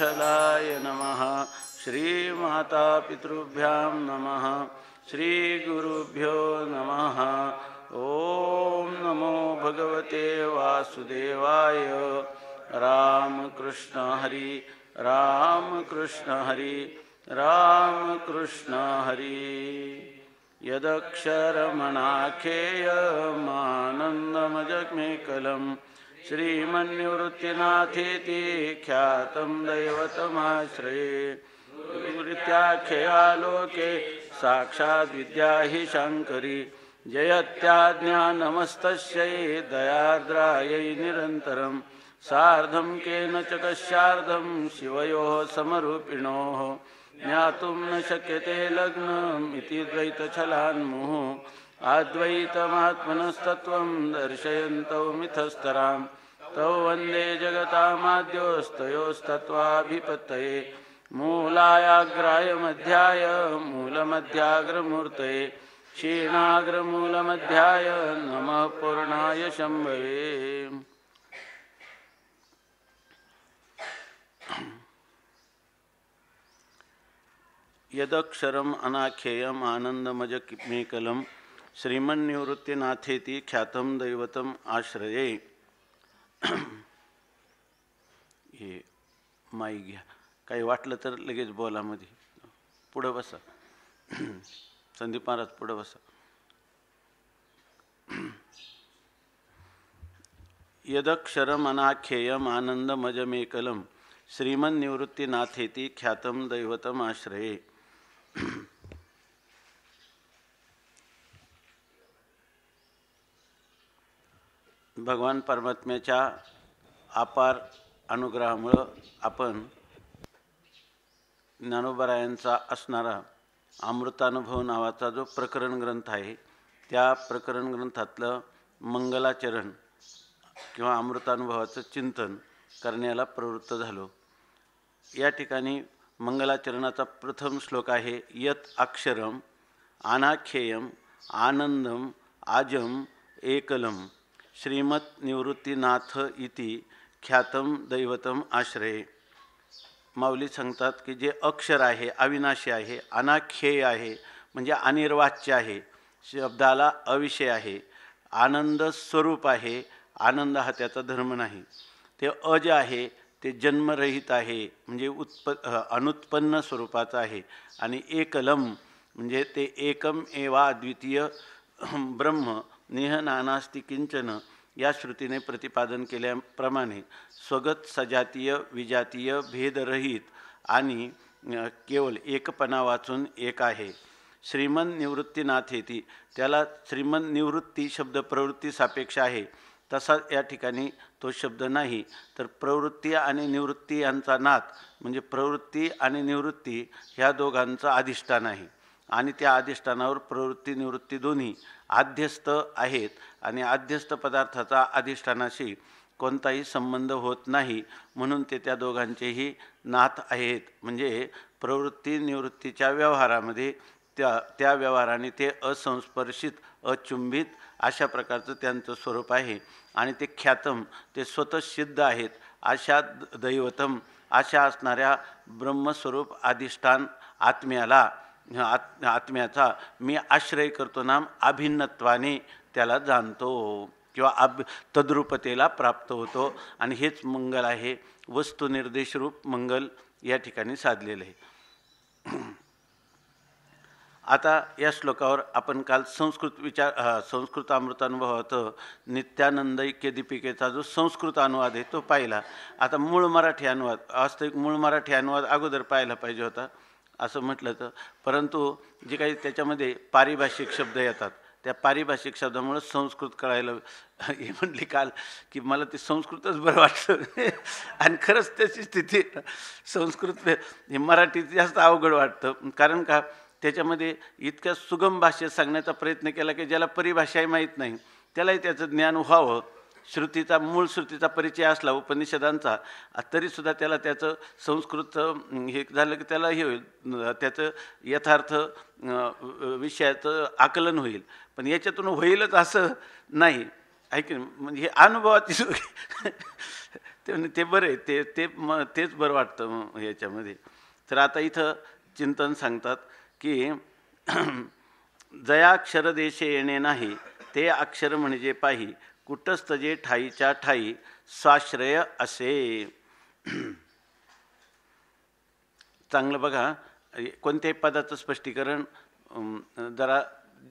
विठ्ठलाय नमः श्रीमातापितृभ्यां नमः श्रीगुरुभ्यो नमः ॐ नमो भगवते वासुदेवाय रामकृष्ण हरि रामकृष्ण हरि रामकृष्ण हरि यदक्षरमणाखेयमानन्दमजग्मेकलम् श्रीमन्निवृत्तिनाथेति ख्यातं दैवतमाश्रये गुरुवृत्त्याख्यया लोके साक्षाद्विद्या हि शाङ्करी जयत्या ज्ञानमस्तस्यै दयार्द्रायै निरन्तरं सार्धं केन च कस्यार्धं शिवयोः समरूपिणोः ज्ञातुं न शक्यते लग्नम् इति आद्वैतमात्मनस्तत्त्वं दर्शयन्तौ मिथस्तरां तौ वन्दे जगतामाद्योस्तयोस्तत्त्वाभिपतये मूलायाग्राय मध्याय मूलमध्याग्रमूर्तये क्षीणाग्रमूलमध्याय नमः पूर्णाय शम्भवे यदक्षरम् अनाख्येयम् आनन्दमजकिमेकलम् श्रीमन्निवृत्तीनाथेती ख्यातम दैवतम आश्रये हे माई घ्या काही वाटलं तर लगेच बोला मध्ये पुढं बसा संदीप महाराज पुढं बसा यदक्षरम अनाख्येयम आनंदमजमेकलम श्रीमन्निवृत्तीनाथेती ख्यातम दैवतम आश्रये भगवान परमात्म्याच्या अपार अनुग्रहामुळं आपण ज्ञानोबरायांचा असणारा अमृतानुभव नावाचा जो प्रकरण ग्रंथ आहे त्या प्रकरण ग्रंथातलं मंगलाचरण किंवा अमृतानुभवाचं चिंतन करण्याला प्रवृत्त झालो या ठिकाणी मंगलाचरणाचा प्रथम श्लोक आहे यत अक्षरम अनाख्येयम आनंदम आजम एकलम श्रीमत् निवृत्तीनाथ इति ख्यातम दैवतम आश्रय माऊली सांगतात की जे अक्षर आहे अविनाशी आहे अनाख्येय आहे म्हणजे अनिर्वाच्य आहे शब्दाला अविषय आहे आनंद स्वरूप आहे आनंद हा त्याचा धर्म नाही ते अज आहे ते जन्मरहित आहे म्हणजे उत्प अनुत्पन्न स्वरूपाचं आहे आणि एकलम म्हणजे ते एकम एवा द्वितीय ब्रह्म निह नानास्ती किंचन या श्रुतीने प्रतिपादन केल्याप्रमाणे स्वगत सजातीय विजातीय भेदरहित आणि केवळ एकपणा वाचून एक आहे श्रीमन येते त्याला श्रीमन निवृत्ती शब्द प्रवृत्ती सापेक्ष आहे तसा या ठिकाणी तो शब्द नाही तर प्रवृत्ती आणि निवृत्ती यांचा नाथ म्हणजे प्रवृत्ती आणि निवृत्ती ह्या दोघांचं अधिष्ठान आहे आणि त्या अधिष्ठानावर प्रवृत्ती निवृत्ती दोन्ही आध्यस्थ आहेत आणि आध्यस्थ पदार्थाचा अधिष्ठानाशी कोणताही संबंध होत नाही म्हणून ते त्या दोघांचेही नाथ आहेत म्हणजे प्रवृत्ती निवृत्तीच्या व्यवहारामध्ये त्या त्या व्यवहाराने ते असंस्पर्शित अचुंबित अशा प्रकारचं त्यांचं स्वरूप आहे आणि ते ख्यातम ते स्वतः सिद्ध आहेत अशा दैवतम अशा असणाऱ्या ब्रह्मस्वरूप अधिष्ठान आत्म्याला आत्म आत्म्याचा मी आश्रय करतो नाम अभिन्नत्वाने त्याला जाणतो किंवा अभ तद्रुपतेला प्राप्त होतो आणि हेच मंगल आहे वस्तुनिर्देशरूप मंगल या ठिकाणी साधलेलं आहे आता या श्लोकावर आपण काल संस्कृत विचार संस्कृत अमृतानुभवात नित्यानंद दीपिकेचा जो संस्कृत अनुवाद आहे तो पाहिला आता मूळ मराठी अनुवाद वास्तविक मूळ मराठी अनुवाद अगोदर पाहायला पाहिजे होता असं म्हटलं तर परंतु जे काही त्याच्यामध्ये पारिभाषिक शब्द येतात त्या पारिभाषिक शब्दामुळं संस्कृत कळायला हे म्हटली काल की मला ते संस्कृतच बरं वाटतं आणि खरंच त्याची स्थिती संस्कृत हे मराठीत जास्त अवघड वाटतं कारण का त्याच्यामध्ये इतक्या सुगम भाषेत सांगण्याचा प्रयत्न केला की ज्याला परिभाषाही माहीत नाही त्यालाही त्याचं ज्ञान व्हावं श्रुतीचा मूळ श्रुतीचा परिचय असला उपनिषदांचा तरीसुद्धा त्याला त्याचं संस्कृत हे झालं की त्याला हे होईल त्याचं यथार्थ विषयाचं आकलन होईल पण याच्यातून होईलच असं नाही आहे म्हणजे हे अनुभवाची ते म्हणजे ते बरं आहे ते ते म तेच बरं वाटतं याच्यामध्ये तर आता इथं चिंतन सांगतात की जया अक्षर देशे येणे नाही ते अक्षर म्हणजे पाही कुटस्थ जे ठाईच्या ठाई स्वाश्रय असे चांगलं बघा कोणत्याही पदाचं स्पष्टीकरण जरा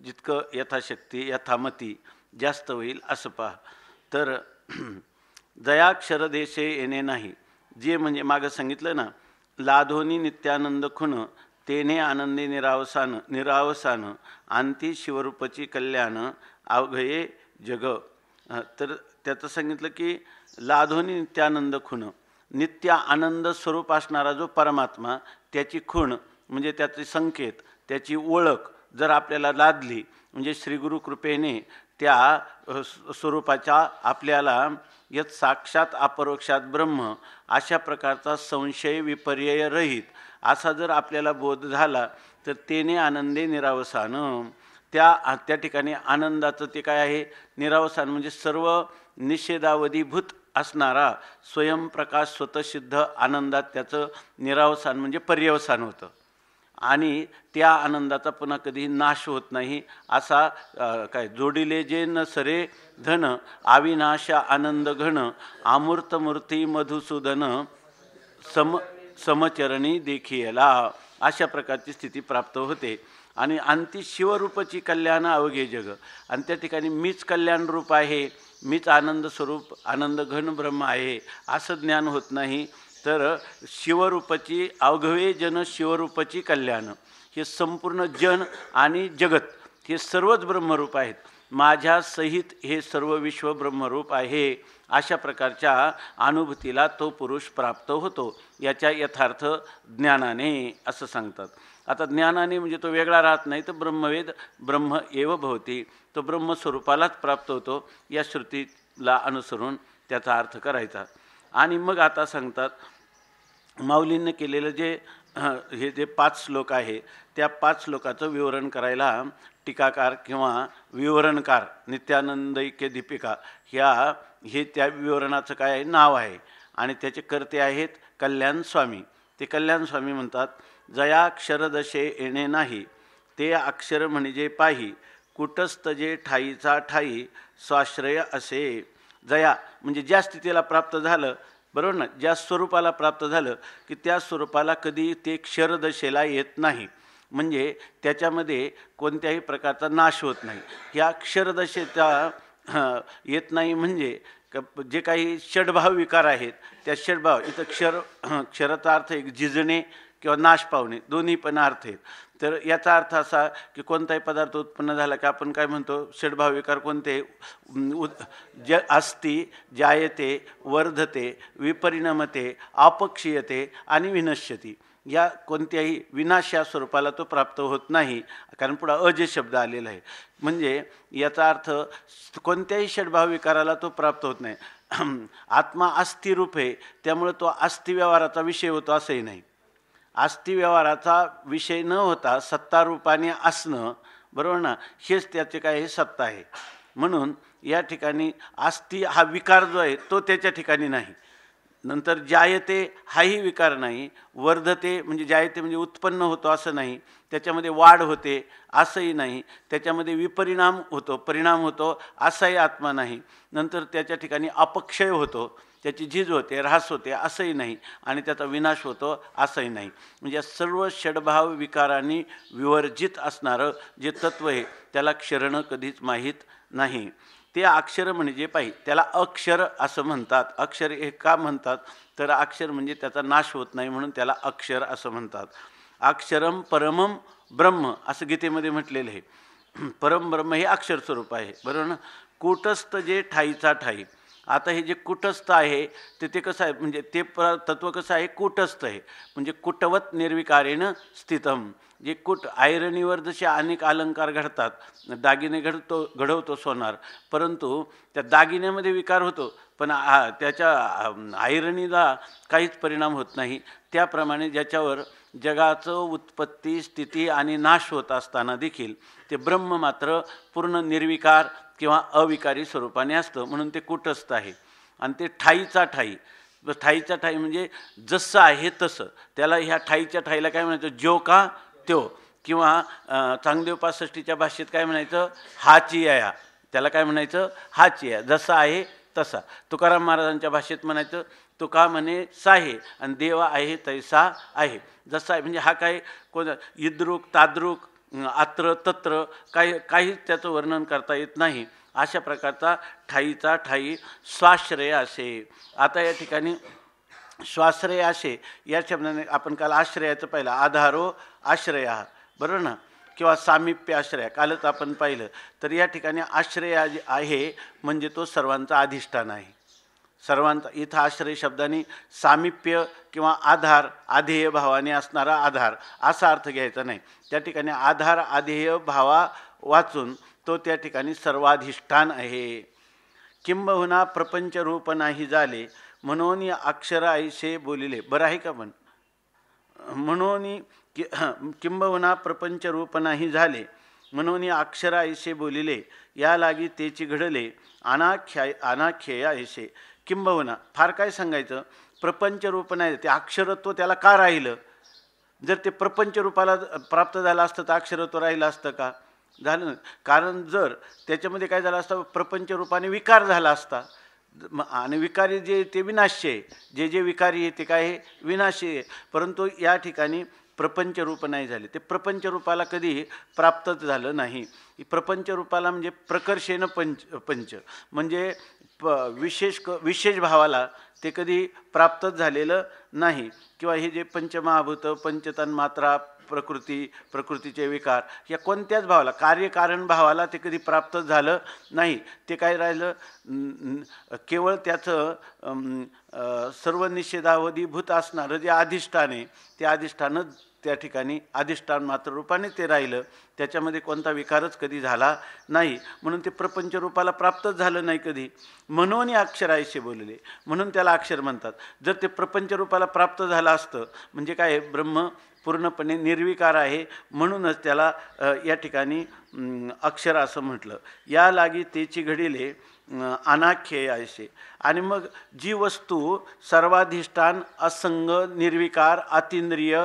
जितकं यथाशक्ती यथामती जास्त होईल असं पहा तर दयाक्षर देशे येणे नाही जे म्हणजे मागं सांगितलं ना लाधोनी नित्यानंद खुन तेने आनंदी निरावसान निरावसान आंती शिवरूपची कल्याण अवघये जग तर त्याचं सांगितलं की लाधोनी नित्यानंद खुण नित्य आनंद स्वरूप असणारा जो परमात्मा त्याची खुण म्हणजे त्याचे संकेत त्याची ओळख जर आपल्याला लादली म्हणजे श्रीगुरु कृपेने त्या स्वरूपाच्या आपल्याला यत साक्षात अपरोक्षात ब्रह्म अशा प्रकारचा संशय विपर्यय रहित असा जर आपल्याला बोध झाला तर तेने आनंदे निरावसानं त्या त्या ठिकाणी आनंदाचं ते काय आहे निरावसान म्हणजे सर्व निषेधावधीभूत असणारा स्वयंप्रकाश स्वतःसिद्ध आनंदात त्याचं निरावसान म्हणजे पर्यवसान होतं आणि त्या आनंदाचा पुन्हा कधीही नाश होत नाही असा काय जोडिले जे न सरे धन अविनाशा आनंद घन आमूर्तमूर्ती मधुसूदन सम समचरणी देखियला अशा प्रकारची स्थिती प्राप्त होते आणि अंती शिवरूपची कल्याण अवघे जग आणि त्या ठिकाणी मीच कल्याणरूप आहे मीच आनंद स्वरूप आनंद घन ब्रह्म आहे असं ज्ञान होत नाही तर शिवरूपाची अवघवे जन शिवरूपाची कल्याण हे संपूर्ण जन आणि जगत हे सर्वच ब्रह्मरूप आहेत माझ्या सहित हे सर्व विश्व ब्रह्मरूप आहे अशा प्रकारच्या अनुभूतीला तो पुरुष प्राप्त होतो याच्या यथार्थ ज्ञानाने असं सांगतात आता ज्ञानाने म्हणजे तो वेगळा राहत नाही तर ब्रह्मवेद ब्रह्म एव भवती तो ब्रह्मस्वरूपालाच प्राप्त होतो या श्रुतीला अनुसरून त्याचा अर्थ करायचा आणि मग आता सांगतात माऊलींनी केलेलं जे हे जे पाच श्लोक आहे त्या पाच श्लोकाचं विवरण करायला टीकाकार किंवा विवरणकार नित्यानंद के दीपिका ह्या हे त्या विवरणाचं काय नाव आहे आणि त्याचे कर्ते आहेत कल्याण स्वामी ते कल्याण स्वामी म्हणतात जया अक्षरदशे येणे नाही ते अक्षर म्हणजे पाही कुटस्थ ठाईचा ठाई स्वाश्रय असे जया म्हणजे ज्या स्थितीला प्राप्त झालं बरोबर ना ज्या स्वरूपाला प्राप्त झालं की त्या स्वरूपाला कधी ते क्षरदशेला येत नाही म्हणजे त्याच्यामध्ये कोणत्याही प्रकारचा नाश होत नाही या अक्षरदशेचा येत नाही म्हणजे क जे काही षडभाव विकार आहेत त्या षडभाव इथं क्षर क्षराचा अर्थ एक झिजणे किंवा नाश पावणे दोन्ही पण अर्थ आहेत तर याचा अर्थ असा की कोणताही पदार्थ उत्पन्न झाला की आपण काय म्हणतो षडभाव विकार कोणते उ ज अस्ति जायते वर्धते विपरिणमते आपक्षीयते आणि विनश्यती या कोणत्याही विनाश या स्वरूपाला तो प्राप्त होत नाही कारण पुढं अजय शब्द आलेला आहे म्हणजे याचा अर्थ कोणत्याही षडभाव विकाराला तो प्राप्त होत नाही आत्मा अस्थिरूप आहे त्यामुळे तो व्यवहाराचा विषय होतो असंही नाही व्यवहाराचा विषय न होता सत्तारूपाने असणं बरोबर ना हेच त्याचे काय हे सत्ता आहे म्हणून या ठिकाणी आस्थि हा विकार जो आहे तो त्याच्या ठिकाणी नाही नंतर जायते हाही विकार नाही वर्धते म्हणजे जायते म्हणजे उत्पन्न होतो असं नाही त्याच्यामध्ये वाढ होते असंही नाही त्याच्यामध्ये विपरिणाम होतो परिणाम होतो असाही आत्मा नाही नंतर त्याच्या ठिकाणी अपक्षय होतो त्याची झीज होते ऱ्हास होते असंही नाही आणि त्याचा विनाश होतो असंही नाही म्हणजे सर्व षडभाव विकारांनी विवर्जित असणारं जे तत्त्व आहे त्याला क्षरणं कधीच माहीत नाही ते अक्षर म्हणजे पाहि त्याला अक्षर असं म्हणतात अक्षर हे का म्हणतात तर अक्षर म्हणजे त्याचा नाश होत नाही म्हणून त्याला अक्षर असं म्हणतात अक्षरम परमम ब्रह्म असं गीतेमध्ये म्हटलेलं आहे परम ब्रह्म हे अक्षर स्वरूप आहे बरोबर ना कुटस्थ जे ठाईचा ठाई आता हे जे कुटस्थ आहे ते ते कसं आहे म्हणजे ते प्र तत्व कसं आहे कुटस्थ आहे म्हणजे कुटवत निर्विकारेनं स्थितम जे कुट आयरणीवर जसे अनेक अलंकार घडतात दागिने घडतो घडवतो सोनार परंतु त्या दागिन्यामध्ये विकार होतो पण त्याच्या आयरणीला काहीच परिणाम होत नाही त्याप्रमाणे ज्याच्यावर जगाचं उत्पत्ती स्थिती आणि नाश होत असताना देखील ते ब्रह्म मात्र पूर्ण निर्विकार किंवा अविकारी स्वरूपाने असतं म्हणून ते कुटस्थ आहे आणि ते ठाईचा ठाई ठाईचा ठाई म्हणजे जसं आहे तसं त्याला ह्या ठाईच्या ठाईला काय म्हणायचं जो का त्यो किंवा चांगदेव पासष्टीच्या भाषेत काय म्हणायचं हाची या त्याला काय म्हणायचं हाची या जसा आहे तसा तुकाराम महाराजांच्या भाषेत म्हणायचं तुका म्हणे साहे आणि देवा आहे तैसा आहे जसा आहे म्हणजे हा काय कोण इद्रुक ताद्रुक आत्र तत्र काही काही त्याचं वर्णन करता येत नाही अशा प्रकारचा ठाईचा ठाई स्वाश्रय असे आता या ठिकाणी स्वाश्रय असे या शब्दाने आपण काल आश्रयाचं पाहिलं आधारो आश्रय बरोबर ना किंवा सामिप्य आश्रय कालच आपण पाहिलं तर या ठिकाणी आश्रय आहे म्हणजे तो सर्वांचा अधिष्ठान आहे सर्वांचा इथं आश्रय शब्दाने सामिप्य किंवा आधार आधेय भावाने असणारा आधार असा अर्थ घ्यायचा नाही त्या ठिकाणी आधार आधेय भावा वाचून तो त्या ठिकाणी सर्वाधिष्ठान आहे किंबहुना प्रपंच रूप नाही झाले म्हणून अक्षर आईशे बोलिले बरं आहे का पण म्हणून कि किंबहुना प्रपंच रूप नाही झाले म्हणून अक्षर आईशे बोलिले या लागी तेची घडले अनाख्या अनाख्येय आयुषे किंबहुना फार काय सांगायचं प्रपंच रूप नाही ते अक्षरत्व त्याला का राहिलं जर ते प्रपंच रूपाला प्राप्त झालं असतं तर अक्षरत्व राहिलं असतं का झालं कारण जर त्याच्यामध्ये काय झालं असतं प्रपंच रूपाने विकार झाला असता आणि विकारी जे ते विनाश्य आहे जे जे विकारी आहे ते काय हे विनाश्य आहे परंतु या ठिकाणी प्रपंच रूप नाही झाले ते प्रपंच रूपाला कधीही प्राप्तच झालं नाही प्रपंच रूपाला म्हणजे प्रकर्षेनं पंच पंच म्हणजे प विशेष क विशेष भावाला ते कधी प्राप्तच झालेलं नाही किंवा हे जे पंचमहाभूत पंचतन्मात्रा प्रकृती प्रकृतीचे विकार या कोणत्याच भावाला कार्यकारण भावाला ते कधी प्राप्त झालं नाही ते काय राहिलं केवळ त्याचं सर्व निषेधावधीभूत असणारं जे अधिष्ठान आहे ते अधिष्ठानच त्या ठिकाणी अधिष्ठान मात्र रूपाने ते राहिलं त्याच्यामध्ये कोणता विकारच कधी झाला नाही म्हणून ते प्रपंच रूपाला प्राप्तच झालं नाही कधी म्हणून आयुष्य बोलले म्हणून त्याला अक्षर म्हणतात जर ते प्रपंच रूपाला प्राप्त झालं असतं म्हणजे काय ब्रह्म पूर्णपणे निर्विकार आहे म्हणूनच त्याला या ठिकाणी अक्षर असं म्हटलं या लागी तेची घडिले अनाख्येय असे आणि मग जी वस्तू सर्वाधिष्ठान असंग निर्विकार अतिंद्रिय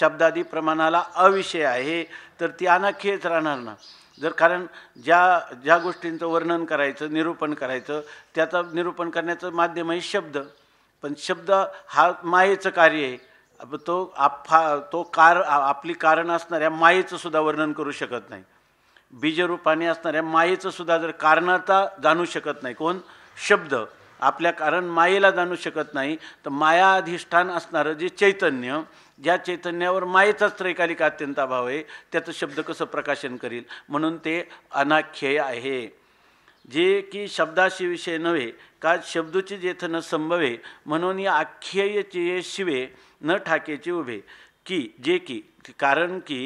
शब्दादी प्रमाणाला अविषय आहे तर ती अनाख्यच राहणार ना जर कारण ज्या ज्या गोष्टींचं वर्णन करायचं निरूपण करायचं त्याचं निरूपण करण्याचं माध्यम आहे शब्द पण शब्द हा मायेचं कार्य आहे अब तो आप फा तो कार आपली कारण असणाऱ्या मायेचं सुद्धा वर्णन करू शकत नाही बीजरूपाने असणाऱ्या मायेचं सुद्धा जर कारणता जाणू शकत नाही कोण शब्द आपल्या कारण मायेला जाणू शकत नाही तर माया अधिष्ठान असणारं जे चैतन्य ज्या चैतन्यावर मायेचाच त्रैकालिक अत्यंत अभाव आहे त्याचं शब्द कसं प्रकाशन करील म्हणून ते अनाख्यय आहे जे की शब्दाशी विषय नव्हे का शब्दची जेथनं संभवे म्हणून या अख्यय शिवे न ठाकेचे उभे की जे की कारण की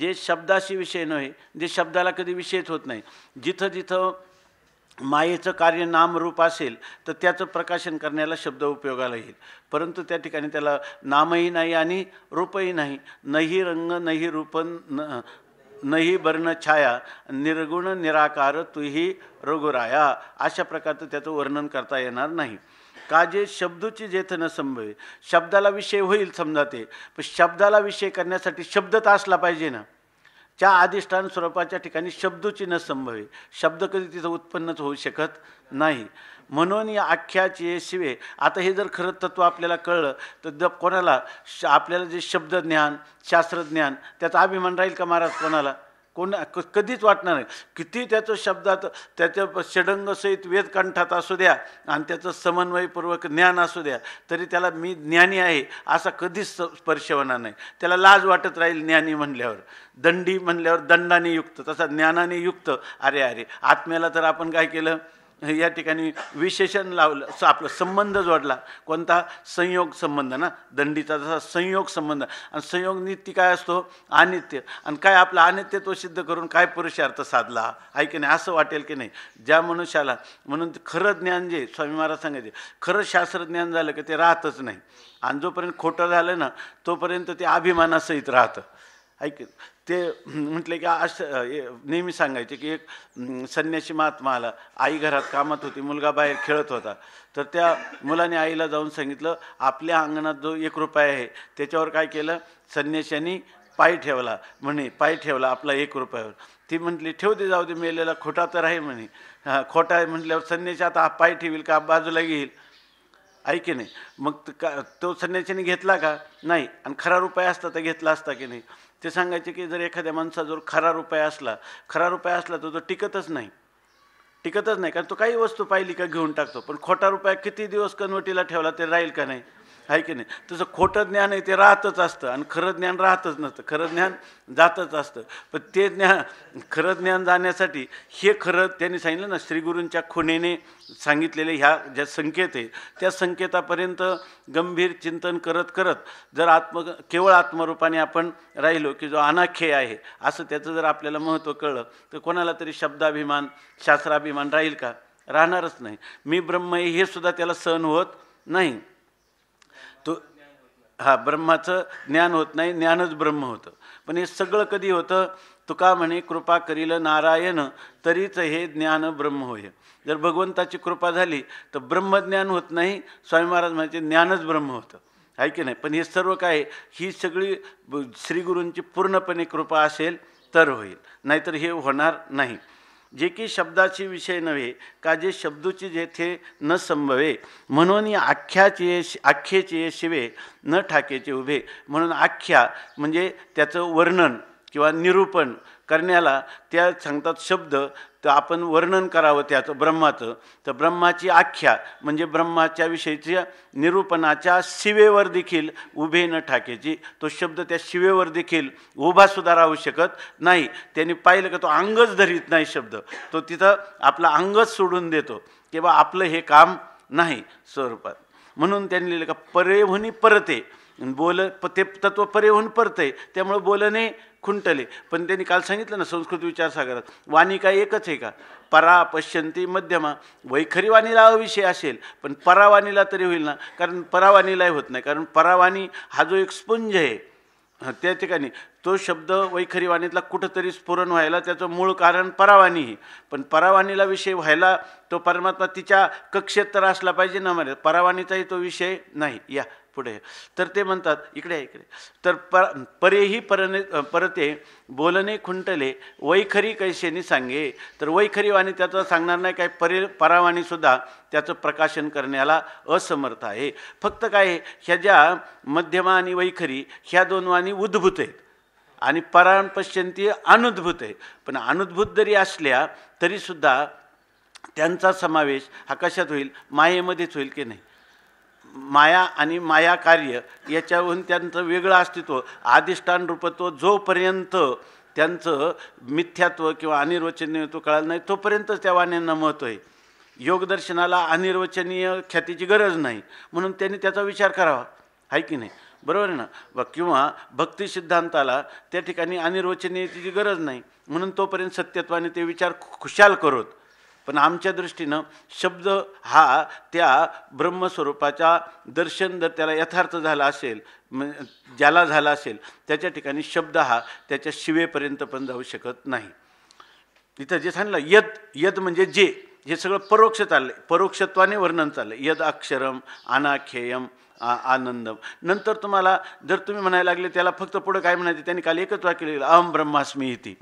जे शब्दाशी विषय नव्हे जे शब्दाला कधी विषयच होत नाही जिथं जिथं मायेचं कार्य नामरूप असेल तर त्याचं प्रकाशन करण्याला शब्द उपयोगाला येईल परंतु त्या ठिकाणी त्याला नामही नाही आणि रूपही नाही नही रंग नही रूप न नही वर्ण छाया निर्गुण निराकार तुही रघुराया अशा प्रकारचं त्याचं वर्णन करता येणार नाही का जे शब्दची जेथ न संभवे शब्दाला विषय होईल समजा ते पण शब्दाला विषय करण्यासाठी शब्द असला पाहिजे ना त्या अधिष्ठान स्वरूपाच्या ठिकाणी शब्दची न संभवे शब्द कधी तिथं उत्पन्नच होऊ शकत नाही म्हणून या आख्याचे शिवे आता हे जर खरं तत्त्व आपल्याला कळलं तर द कोणाला श आपल्याला जे शब्दज्ञान शास्त्रज्ञान त्याचा अभिमान राहील का महाराज कोणाला कोण कधीच वाटणार नाही किती त्याचं शब्दात त्याच्या षडंगसहित वेदकंठात असू द्या आणि त्याचं समन्वयपूर्वक ज्ञान असू द्या तरी त्याला मी ज्ञानी आहे असा कधीच स्पर्श होणार नाही त्याला लाज वाटत राहील ज्ञानी म्हणल्यावर दंडी म्हणल्यावर दंडाने युक्त तसा ज्ञानाने युक्त अरे अरे आत्म्याला तर आपण काय केलं या ठिकाणी विशेषण लावलं स आपला संबंध जोडला कोणता संयोग संबंध ना दंडीचा जसा संयोग संबंध आणि संयोग नित्य काय असतो अनित्य आणि काय आपलं अनित्यत्व सिद्ध करून काय पुरुषार्थ साधला आहे की नाही असं वाटेल की नाही ज्या मनुष्याला म्हणून खरं ज्ञान जे स्वामी महाराज सांगायचे खरं शास्त्रज्ञान झालं की ते राहतच नाही आणि जोपर्यंत खोटं झालं ना तोपर्यंत ते अभिमानासहित राहतं ऐक ते म्हटले की असं नेहमी सांगायचे की एक संन्याशी महात्मा आला आई घरात कामात होती मुलगा बाहेर खेळत होता तर त्या मुलाने आईला जाऊन सांगितलं आपल्या अंगणात जो एक रुपया आहे त्याच्यावर काय केलं संन्याशानी पाय ठेवला म्हणे पाय ठेवला आपला एक रुपयावर ती म्हटली ठेव दे जाऊ दे मेलेला खोटा तर आहे म्हणे खोटा आहे म्हटल्यावर संन्याशी आता पाय ठेवील का बाजूला घेईल आहे की नाही मग का तो संन्याशाने घेतला का नाही आणि खरा रुपया असता तर घेतला असता की नाही ते सांगायचे की जर एखाद्या माणसा जर खरा रुपया असला खरा रुपया असला तर तो टिकतच नाही टिकतच नाही कारण तो काही वस्तू पाहिली का घेऊन टाकतो पण खोटा रुपया किती दिवस कनवटीला ठेवला ते राहील का नाही आहे की नाही तसं खोटं ज्ञान आहे ते राहतच असतं आणि खरं ज्ञान राहतच नसतं खरं ज्ञान जातच असतं पण ते ज्ञान खरं ज्ञान जाण्यासाठी हे खरं त्यांनी सांगितलं ना श्रीगुरूंच्या खुणेने सांगितलेले ह्या ज्या संकेत आहे त्या संकेतापर्यंत गंभीर चिंतन करत करत जर आत्म केवळ आत्मरूपाने आपण राहिलो की जो अनाख्य आहे असं त्याचं जर आपल्याला महत्त्व कळलं तर कोणाला तरी शब्दाभिमान शास्त्राभिमान राहील का राहणारच नाही मी ब्रह्म हे सुद्धा त्याला सहन होत नाही तो हा ब्रह्माचं ज्ञान होत नाही ज्ञानच ब्रह्म होतं पण हे सगळं कधी होतं तुका म्हणे कृपा करील नारायण तरीच हे ज्ञान ब्रह्म होय जर भगवंताची कृपा झाली तर ब्रह्मज्ञान होत नाही स्वामी महाराज म्हणायचे ज्ञानच ब्रह्म होतं आहे की नाही पण हे सर्व काय ही सगळी श्रीगुरूंची पूर्णपणे कृपा असेल तर होईल नाहीतर हे होणार नाही जे की शब्दाचे विषय नव्हे का जे शब्दूची जेथे न संभवे म्हणून या आख्याचे आख्येचे शिवे न ठाकेचे उभे म्हणून आख्या म्हणजे त्याचं वर्णन किंवा निरूपण करण्याला त्या सांगतात शब्द तर आपण वर्णन करावं त्याचं ब्रह्माचं तर ब्रह्माची आख्या म्हणजे ब्रह्माच्या विषयीच्या निरूपणाच्या शिवेवर देखील उभे न ठाकेची तो शब्द त्या शिवेवर देखील उभासुद्धा राहू शकत नाही त्यांनी पाहिलं का तो अंगच धरीत नाही शब्द तो तिथं आपला अंगच सोडून देतो किंवा आपलं हे काम नाही स्वरूपात म्हणून त्यांनी लिहिलं का परेहुनी परते बोल प ते तत्व परिवहन परतय त्यामुळं त्यामुळे बोलणे खुंटले पण त्यांनी काल सांगितलं ना संस्कृत विचारसागरात वाणी काय एकच आहे का परा पश्यंती मध्यमा वैखरी वाणीला अविषय असेल पण परावाणीला तरी होईल ना कारण परावाणीलाही होत नाही कारण परावाणी हा जो एक स्पुंज आहे त्या ठिकाणी तो शब्द वैखरी वाणीतला कुठंतरी स्फुरण व्हायला त्याचं मूळ कारण परावाणी पण परावाणीला विषय व्हायला तो परमात्मा तिच्या कक्षेत तर असला पाहिजे ना म्हणजे परावाणीचाही तो विषय नाही या पुढे तर ते म्हणतात इकडे इकडे तर पर परेही परने परते बोलणे खुंटले वैखरी कैशेनी सांगे तर वैखरी वाणी त्याचं सांगणार नाही काय परे परावाणीसुद्धा त्याचं प्रकाशन करण्याला असमर्थ आहे फक्त काय ह्या ज्या मध्यमा आणि वैखरी ह्या दोन वाणी उद्भूत आहेत आणि पराणपश्चंती अनुद्भूत आहे पण अनुद्भूत जरी असल्या तरीसुद्धा त्यांचा समावेश हा कशात होईल मायेमध्येच होईल की नाही माया आणि माया कार्य याच्याहून त्यांचं वेगळं अस्तित्व अधिष्ठान रूपत्व जोपर्यंत त्यांचं मिथ्यात्व किंवा अनिर्वचनीयत्व कळालं नाही तोपर्यंतच त्या वाण्यांना महत्त्व आहे योगदर्शनाला अनिर्वचनीय ख्यातीची गरज नाही म्हणून त्यांनी त्याचा विचार करावा आहे की नाही बरोबर आहे ना किंवा भक्तिसिद्धांताला त्या ठिकाणी अनिर्वचनीयतेची गरज नाही म्हणून तोपर्यंत सत्यत्वाने ते विचार खुशाल करत पण आमच्या दृष्टीनं शब्द हा त्या ब्रह्मस्वरूपाच्या दर्शन जर त्याला यथार्थ झाला असेल ज्याला झाला असेल त्याच्या ठिकाणी शब्द हा त्याच्या शिवेपर्यंत पण जाऊ शकत नाही तिथं जे सांगितलं यद यद म्हणजे जे हे सगळं परोक्ष चाललं परोक्षत्वाने वर्णन चाललंय यद अक्षरम अनाख्येयम आनंदम नंतर तुम्हाला जर तुम्ही म्हणायला लागले त्याला फक्त पुढं काय म्हणायचं त्यांनी काल एकच वाक्य लिहिलं अहम ब्रह्मास्मी इति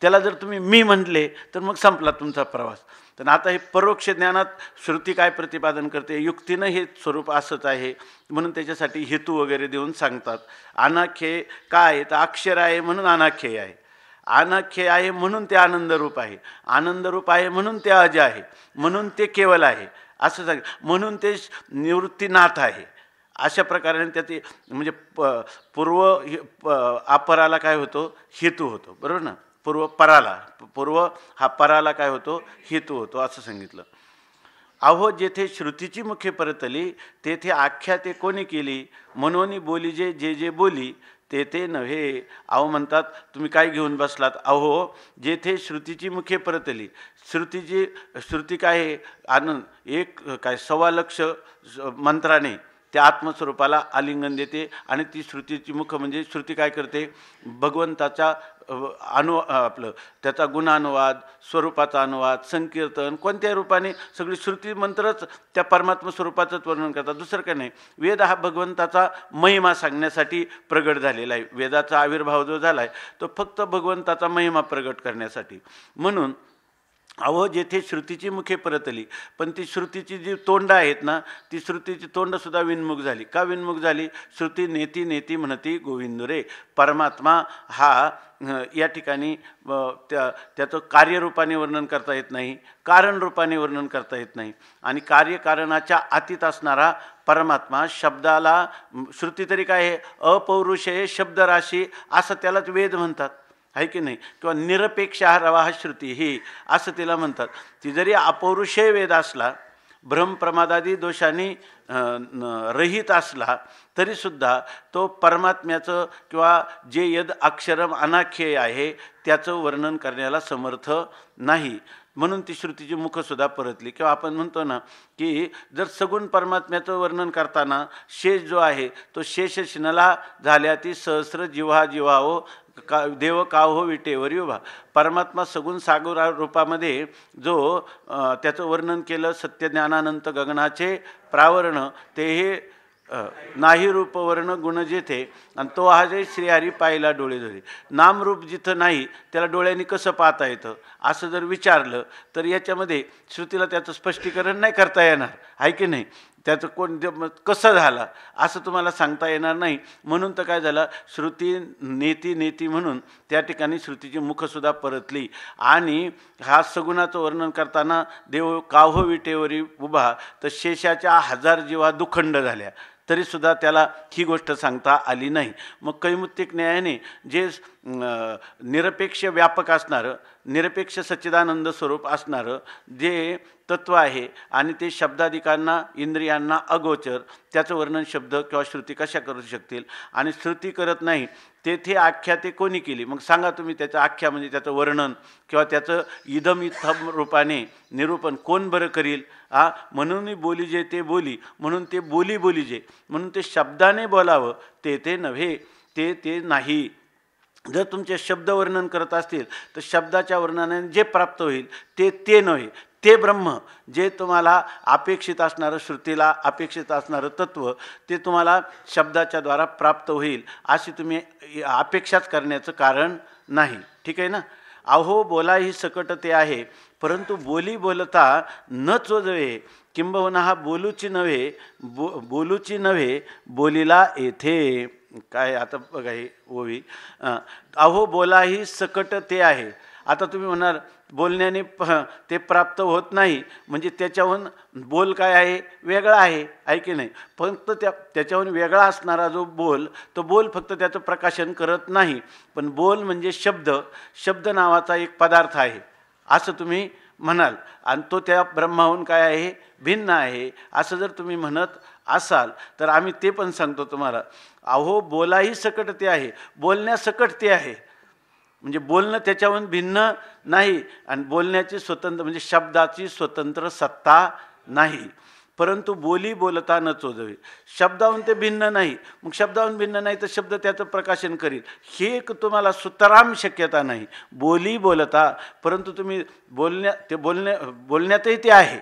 त्याला जर तुम्ही मी म्हटले तर मग संपला तुमचा प्रवास तर आता हे परोक्ष ज्ञानात श्रुती काय प्रतिपादन करते युक्तीनं हे स्वरूप असत आहे म्हणून त्याच्यासाठी हेतू वगैरे देऊन सांगतात अनाख्य काय तर अक्षर आहे म्हणून अनाख्य आहे अनाख्य आहे म्हणून ते आनंदरूप आहे आनंदरूप आहे म्हणून ते अज आहे म्हणून ते केवल आहे असं सांग म्हणून ते निवृत्तीनाथ आहे अशा प्रकारे ते म्हणजे प पूर्व अपराला काय होतो हेतू होतो बरोबर ना पूर्व पराला पूर्व हा पराला काय होतो हेतू होतो असं सांगितलं अहो जेथे श्रुतीची मुख्य परतली तेथे आख्या ते कोणी केली मनोनी बोली जे जे जे बोली तेथे नव्हे अहो म्हणतात तुम्ही काय घेऊन बसलात अहो जेथे श्रुतीची मुख्य परतली श्रुतीची श्रुती काय आहे आनंद एक काय सव्वा लक्ष मंत्राने त्या आत्मस्वरूपाला आलिंगन देते आणि ती श्रुतीची मुख म्हणजे श्रुती काय करते भगवंताचा अनु आपलं त्याचा गुणानुवाद स्वरूपाचा अनुवाद संकीर्तन कोणत्याही रूपाने सगळी श्रुती मंत्रच त्या परमात्म स्वरूपाचंच वर्णन करतात दुसरं काही नाही वेद हा भगवंताचा महिमा सांगण्यासाठी प्रगट झालेला आहे वेदाचा आविर्भाव जो झाला आहे तो फक्त भगवंताचा महिमा प्रगट करण्यासाठी म्हणून अहो जेथे श्रुतीची मुखे परतली पण ती श्रुतीची जी तोंड आहेत ना ती श्रुतीची तोंडसुद्धा विनमुख झाली का विनमुख झाली श्रुती नेती नेती म्हणती गोविंद रे परमात्मा हा या ठिकाणी त्या त्याचं कार्यरूपाने वर्णन करता येत नाही कारणरूपाने वर्णन करता येत नाही आणि कार्यकारणाच्या अतीत असणारा परमात्मा शब्दाला श्रुती तरी काय आहे अपौरुष शब्दराशी असं त्यालाच वेद म्हणतात आहे की नाही किंवा निरपेक्ष रवाह श्रुती ही असं तिला म्हणतात ती जरी अपौरुषय वेद असला भ्रमप्रमादादी दोषांनी रहित असला तरीसुद्धा तो परमात्म्याचं किंवा जे यद अक्षरम अनाख्यय आहे त्याचं वर्णन करण्याला समर्थ नाही म्हणून ती श्रुतीची मुखंसुद्धा परतली किंवा आपण म्हणतो ना की जर सगुण परमात्म्याचं वर्णन करताना शेष जो आहे तो शेष शिनला झाल्या ती सहस्र जिव्हा जिव्हाओ का देव काहो विटेवरी उभा परमात्मा सगुण सागर रूपामध्ये जो त्याचं वर्णन केलं सत्यज्ञानानंत गगनाचे प्रावरण ते हे नाही रूप वर्ण गुण जेथे आणि तो हा जे श्रीहरी पायला डोळे नाम नामरूप जिथं नाही त्याला डोळ्यांनी कसं पाहता येतं असं जर विचारलं तर याच्यामध्ये श्रुतीला त्याचं स्पष्टीकरण नाही करता येणार आहे की नाही त्याचं कोण कसं झालं असं तुम्हाला सांगता येणार नाही म्हणून तर काय झालं श्रुती नेती नेती म्हणून त्या ठिकाणी श्रुतीची मुखसुद्धा परतली आणि हा सगुणाचं वर्णन करताना देव काहो विटेवरी उभा तर शेषाच्या हजार जीवा दुखंड झाल्या तरीसुद्धा त्याला ही गोष्ट सांगता आली नाही मग कैमुत्तिक न्यायाने जे निरपेक्ष व्यापक असणारं निरपेक्ष सच्चिदानंद स्वरूप असणारं जे तत्त्व आहे आणि ते शब्दाधिकांना इंद्रियांना अगोचर त्याचं वर्णन शब्द किंवा श्रुती कशा करू शकतील आणि श्रुती करत नाही तेथे आख्या ते कोणी केली मग सांगा तुम्ही त्याचं आख्या म्हणजे त्याचं वर्णन किंवा त्याचं इदम इथम रूपाने निरूपण कोण बरं करील आ म्हणून बोली जे ते बोली म्हणून ते बोली बोली जे म्हणून ते शब्दाने बोलावं ते ते नव्हे ते ते नाही जर तुमचे शब्द वर्णन करत असतील तर शब्दाच्या वर्णनाने जे प्राप्त होईल ते ते नव्हे ते ब्रह्म जे तुम्हाला अपेक्षित असणारं श्रुतीला अपेक्षित असणारं तत्त्व ते तुम्हाला शब्दाच्या द्वारा प्राप्त होईल अशी तुम्ही अपेक्षाच करण्याचं कारण नाही ठीक आहे ना अहो बोला ही सकट ते आहे परंतु बोली बोलता न चोजवे किंबहुना हा बोलूची नव्हे बो बोलूची नव्हे बोलीला येथे काय आता बघा हे ओवी अहो बोला ही सकट ते आहे आता तुम्ही म्हणाल बोलण्याने प ते प्राप्त होत नाही म्हणजे त्याच्याहून बोल काय आहे वेगळा आहे आहे की नाही फक्त त्या त्याच्याहून वेगळा असणारा जो बोल तो बोल फक्त त्याचं प्रकाशन करत नाही पण बोल म्हणजे शब्द शब्द नावाचा एक पदार्थ आहे असं तुम्ही म्हणाल आणि तो त्या ब्रह्माहून काय आहे भिन्न आहे असं जर तुम्ही म्हणत असाल तर आम्ही ते पण सांगतो तुम्हाला अहो बोलाही सकट ते आहे बोलण्यासकट ते आहे म्हणजे बोलणं त्याच्याहून भिन्न नाही आणि बोलण्याची स्वतंत्र म्हणजे शब्दाची स्वतंत्र सत्ता नाही परंतु बोली बोलता न चोजवी शब्दाहून ते भिन्न नाही मग शब्दाहून भिन्न नाही तर शब्द त्याचं प्रकाशन करील हे एक तुम्हाला सुतराम शक्यता नाही बोली बोलता परंतु तुम्ही बोलण्या ते बोलण्या बोलण्यातही ते आहे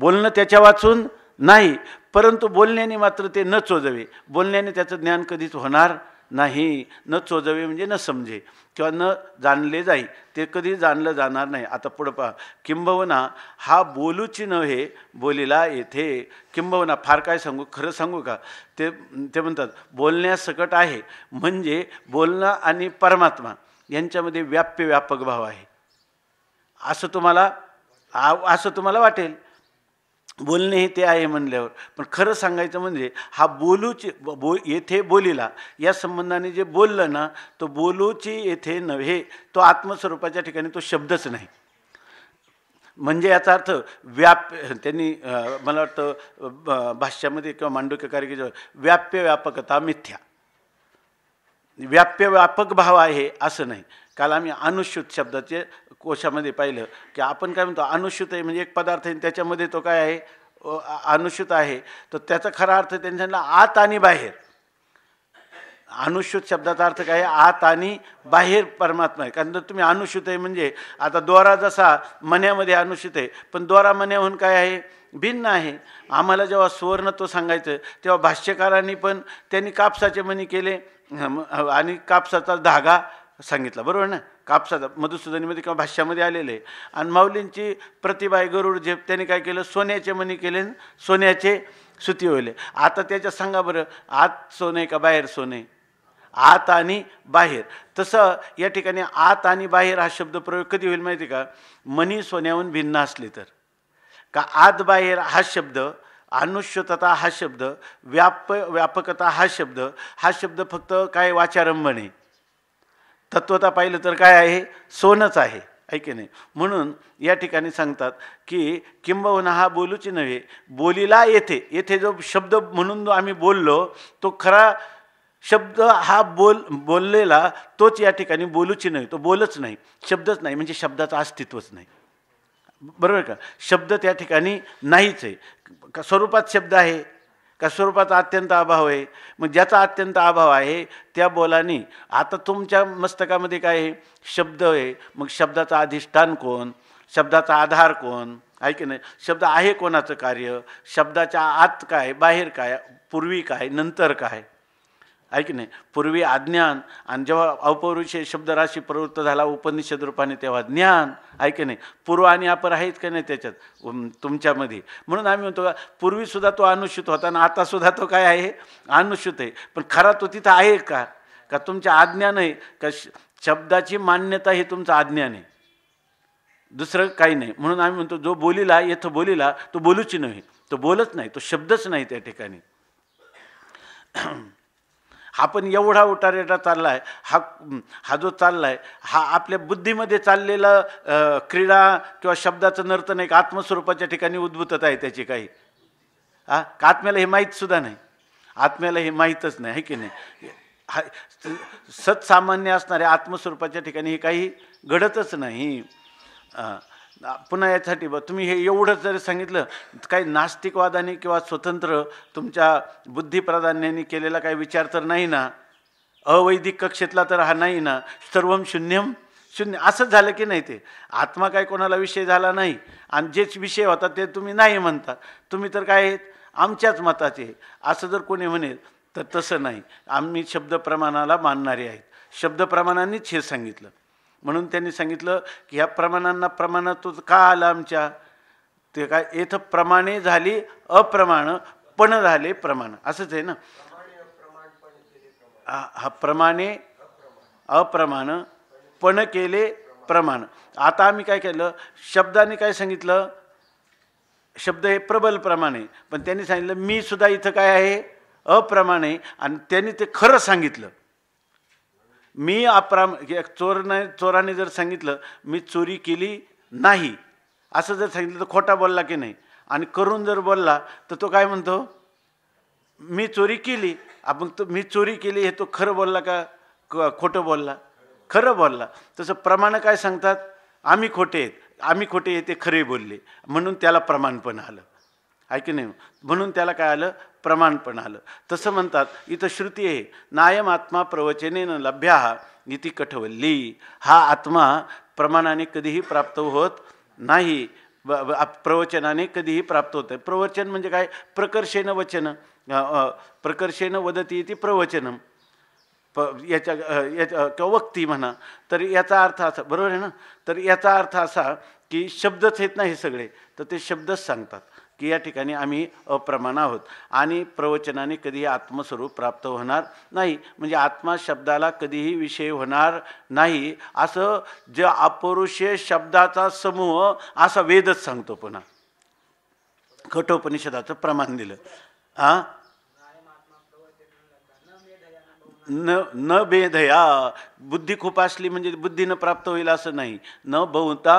बोलणं त्याच्या वाचून नाही परंतु बोलण्याने मात्र ते न चोजवे बोलण्याने त्याचं ज्ञान कधीच होणार नाही न चोजवे म्हणजे न समजे किंवा न जाणले जाई ते कधी जाणलं जाणार नाही आता पुढं पहा किंबवना हा बोलूची नव्हे बोलीला येथे किंबवना फार काय सांगू खरं सांगू का ते ते म्हणतात बोलण्यासकट आहे म्हणजे बोलणं आणि परमात्मा यांच्यामध्ये व्याप्य व्यापक भाव आहे असं तुम्हाला असं तुम्हाला वाटेल बोलणे हे ते आहे म्हणल्यावर पण खरं सांगायचं म्हणजे हा बोलूचे बो येथे बोलीला या संबंधाने जे बोललं ना तो बोलूची येथे नव्हे तो आत्मस्वरूपाच्या ठिकाणी तो शब्दच नाही म्हणजे याचा अर्थ व्याप त्यांनी मला वाटतं भाष्यामध्ये किंवा मांडुक्यकारिकेच्या व्याप्य व्यापकता मिथ्या व्याप्य व्यापक भाव आहे असं नाही काल आम्ही अनुश्युत शब्दाचे कोशामध्ये पाहिलं की आपण काय म्हणतो अनुश्युत आहे म्हणजे एक पदार्थ आहे त्याच्यामध्ये तो काय आहे अनुश्युत आहे तर त्याचा खरा अर्थ त्यांनी आत आणि बाहेर अनुश्युत शब्दाचा अर्थ काय आत आणि बाहेर परमात्मा आहे कारण तुम्ही अनुश्युत आहे म्हणजे आता दोरा जसा मन्यामध्ये अनुश्युत आहे पण दोरा मन्याहून काय आहे भिन्न आहे आम्हाला जेव्हा सुवर्ण तो सांगायचं तेव्हा भाष्यकारांनी पण त्यांनी कापसाचे मणी केले आणि कापसाचा धागा सांगितलं बरोबर ना कापसाचा मधुसूदनीमध्ये किंवा भाष्यामध्ये आलेले आणि माऊलींची प्रतिभा गरुड झेप त्याने काय केलं सोन्याचे मनी केले सोन्याचे सुती होले आता त्याच्या सांगा बरं आत सोने का बाहेर सोने आत आणि बाहेर तसं या ठिकाणी आत आणि बाहेर हा शब्द प्रयोग कधी होईल माहिती का मनी सोन्याहून भिन्न असले तर का आत बाहेर हा शब्द अनुष्यतता हा शब्द व्याप व्यापकता हा शब्द हा शब्द फक्त काय वाचारंभ नाही तत्वता पाहिलं तर काय आहे सोनच आहे ऐक नाही म्हणून या ठिकाणी सांगतात की किंबहुना हा बोलूची नव्हे बोलीला येथे येथे जो शब्द म्हणून जो आम्ही बोललो तो खरा शब्द हा बोल बोललेला तोच या ठिकाणी बोलूची नाही तो बोलच नाही शब्दच नाही म्हणजे शब्दाचं अस्तित्वच नाही बरोबर का शब्द त्या ठिकाणी नाहीच आहे स्वरूपात शब्द आहे का स्वरूपाचा अत्यंत अभाव आहे मग ज्याचा अत्यंत अभाव आहे त्या बोलाने आता तुमच्या मस्तकामध्ये काय आहे शब्द आहे मग शब्दाचा अधिष्ठान कोण शब्दाचा आधार कोण आहे की नाही शब्द आहे कोणाचं कार्य शब्दाच्या आत काय बाहेर काय पूर्वी काय नंतर काय आहे की नाही पूर्वी अज्ञान आणि जेव्हा शब्द शब्दराशी प्रवृत्त झाला उपनिषद रूपाने तेव्हा ज्ञान आहे की नाही पूर्व आणि अपर आहेत का नाही त्याच्यात तुमच्यामध्ये म्हणून आम्ही म्हणतो पूर्वीसुद्धा तो अनुषित होता आणि आतासुद्धा तो काय आहे अनुषित आहे पण खरा तो तिथं आहे का का तुमच्या आज्ञान आहे का शब्दाची मान्यता हे तुमचं आज्ञान आहे दुसरं काही नाही म्हणून आम्ही म्हणतो जो बोलीला येथं बोलीला तो बोलूची नव्हे तो बोलत नाही तो शब्दच नाही त्या ठिकाणी आपण एवढा उटारेटा चालला आहे हा हा जो चालला आहे हा आपल्या बुद्धीमध्ये चाललेला क्रीडा किंवा शब्दाचं नर्तन एक आत्मस्वरूपाच्या ठिकाणी उद्भूतता आहे त्याची काही हा का आत्म्याला हे माहीतसुद्धा नाही आत्म्याला हे माहीतच नाही आहे की नाही हा सत्सामान्य असणाऱ्या आत्मस्वरूपाच्या ठिकाणी हे काही घडतच नाही पुन्हा यासाठी बघ तुम्ही हे एवढंच जरी सांगितलं काही नास्तिकवादाने किंवा स्वतंत्र तुमच्या बुद्धिप्राधान्याने केलेला काही विचार तर नाही ना अवैदिक कक्षेतला तर हा नाही ना सर्वम शून्यम शून्य असंच झालं की नाही ते आत्मा काय कोणाला विषय झाला नाही आणि जेच विषय होता ते तुम्ही नाही म्हणता तुम्ही तर काय आहेत आमच्याच मताचे असं जर कोणी म्हणेल तर तसं नाही आम्ही शब्दप्रमाणाला मानणारे आहेत शब्दप्रमाणानेच हे सांगितलं म्हणून त्यांनी सांगितलं की ह्या प्रमाणांना प्रमाणत्व का आला आमच्या ते काय इथं प्रमाणे झाली अप्रमाण पण झाले प्रमाण असंच आहे ना हा प्रमाणे अप्रमाण पण केले प्रमाण आता आम्ही काय केलं शब्दाने काय सांगितलं शब्द हे प्रबल प्रमाण आहे पण त्यांनी सांगितलं मी सुद्धा इथं काय आहे अप्रमाणे आणि त्यांनी ते खरं सांगितलं मी अप्राम चोरने चोराने जर सांगितलं मी चोरी केली नाही असं जर सांगितलं तर खोटा बोलला की नाही आणि करून जर बोलला तर तो काय म्हणतो मी चोरी केली आपण तो मी चोरी केली हे तो खरं बोलला का खोटं बोलला खरं बोलला तसं प्रमाण काय सांगतात आम्ही खोटे आहेत आम्ही खोटे येते ते खरे बोलले म्हणून त्याला प्रमाण पण आलं आहे की नाही म्हणून त्याला काय आलं प्रमाण पण आलं तसं म्हणतात इथं श्रुती आहे नायम आत्मा प्रवचने न लभ्या नीती कठवल्ली हा आत्मा प्रमाणाने कधीही प्राप्त होत नाही प्रवचनाने कधीही प्राप्त होतं प्रवचन म्हणजे काय प्रकर्षेनं वचन प्रकर्षेनं वदती ती प्रवचनम प याच्या याच्या किंवा वक्ती म्हणा तर याचा अर्थ असा बरोबर आहे ना तर याचा अर्थ असा की शब्दच येत नाही सगळे तर ते शब्दच सांगतात की या ठिकाणी आम्ही अप्रमाण आहोत आणि प्रवचनाने कधीही आत्मस्वरूप प्राप्त होणार नाही म्हणजे आत्मा शब्दाला कधीही विषय होणार नाही असं जे अपौरुषीय शब्दाचा समूह असा वेदच सांगतो पुन्हा कठोपनिषदाचं प्रमाण दिलं हां न न भेदया बुद्धी खूप असली म्हणजे बुद्धीनं प्राप्त होईल असं नाही न बहुता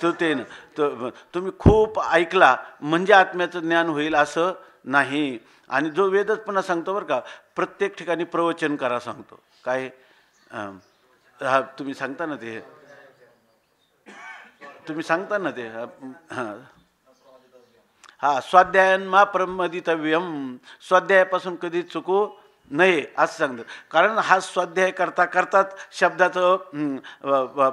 श्रुतेनं तर तुम्ही खूप ऐकला म्हणजे आत्म्याचं ज्ञान होईल असं नाही आणि जो वेदच पुन्हा सांगतो बरं का प्रत्येक ठिकाणी प्रवचन करा सांगतो काय हा तुम्ही सांगता ना ते तुम्ही सांगता ना ते हां हां स्वाध्यायन मा प्रमदितव्यम स्वाध्यायापासून कधी चुकू नाही असं सांगतं कारण हा स्वाध्याय करता करतात शब्दाचं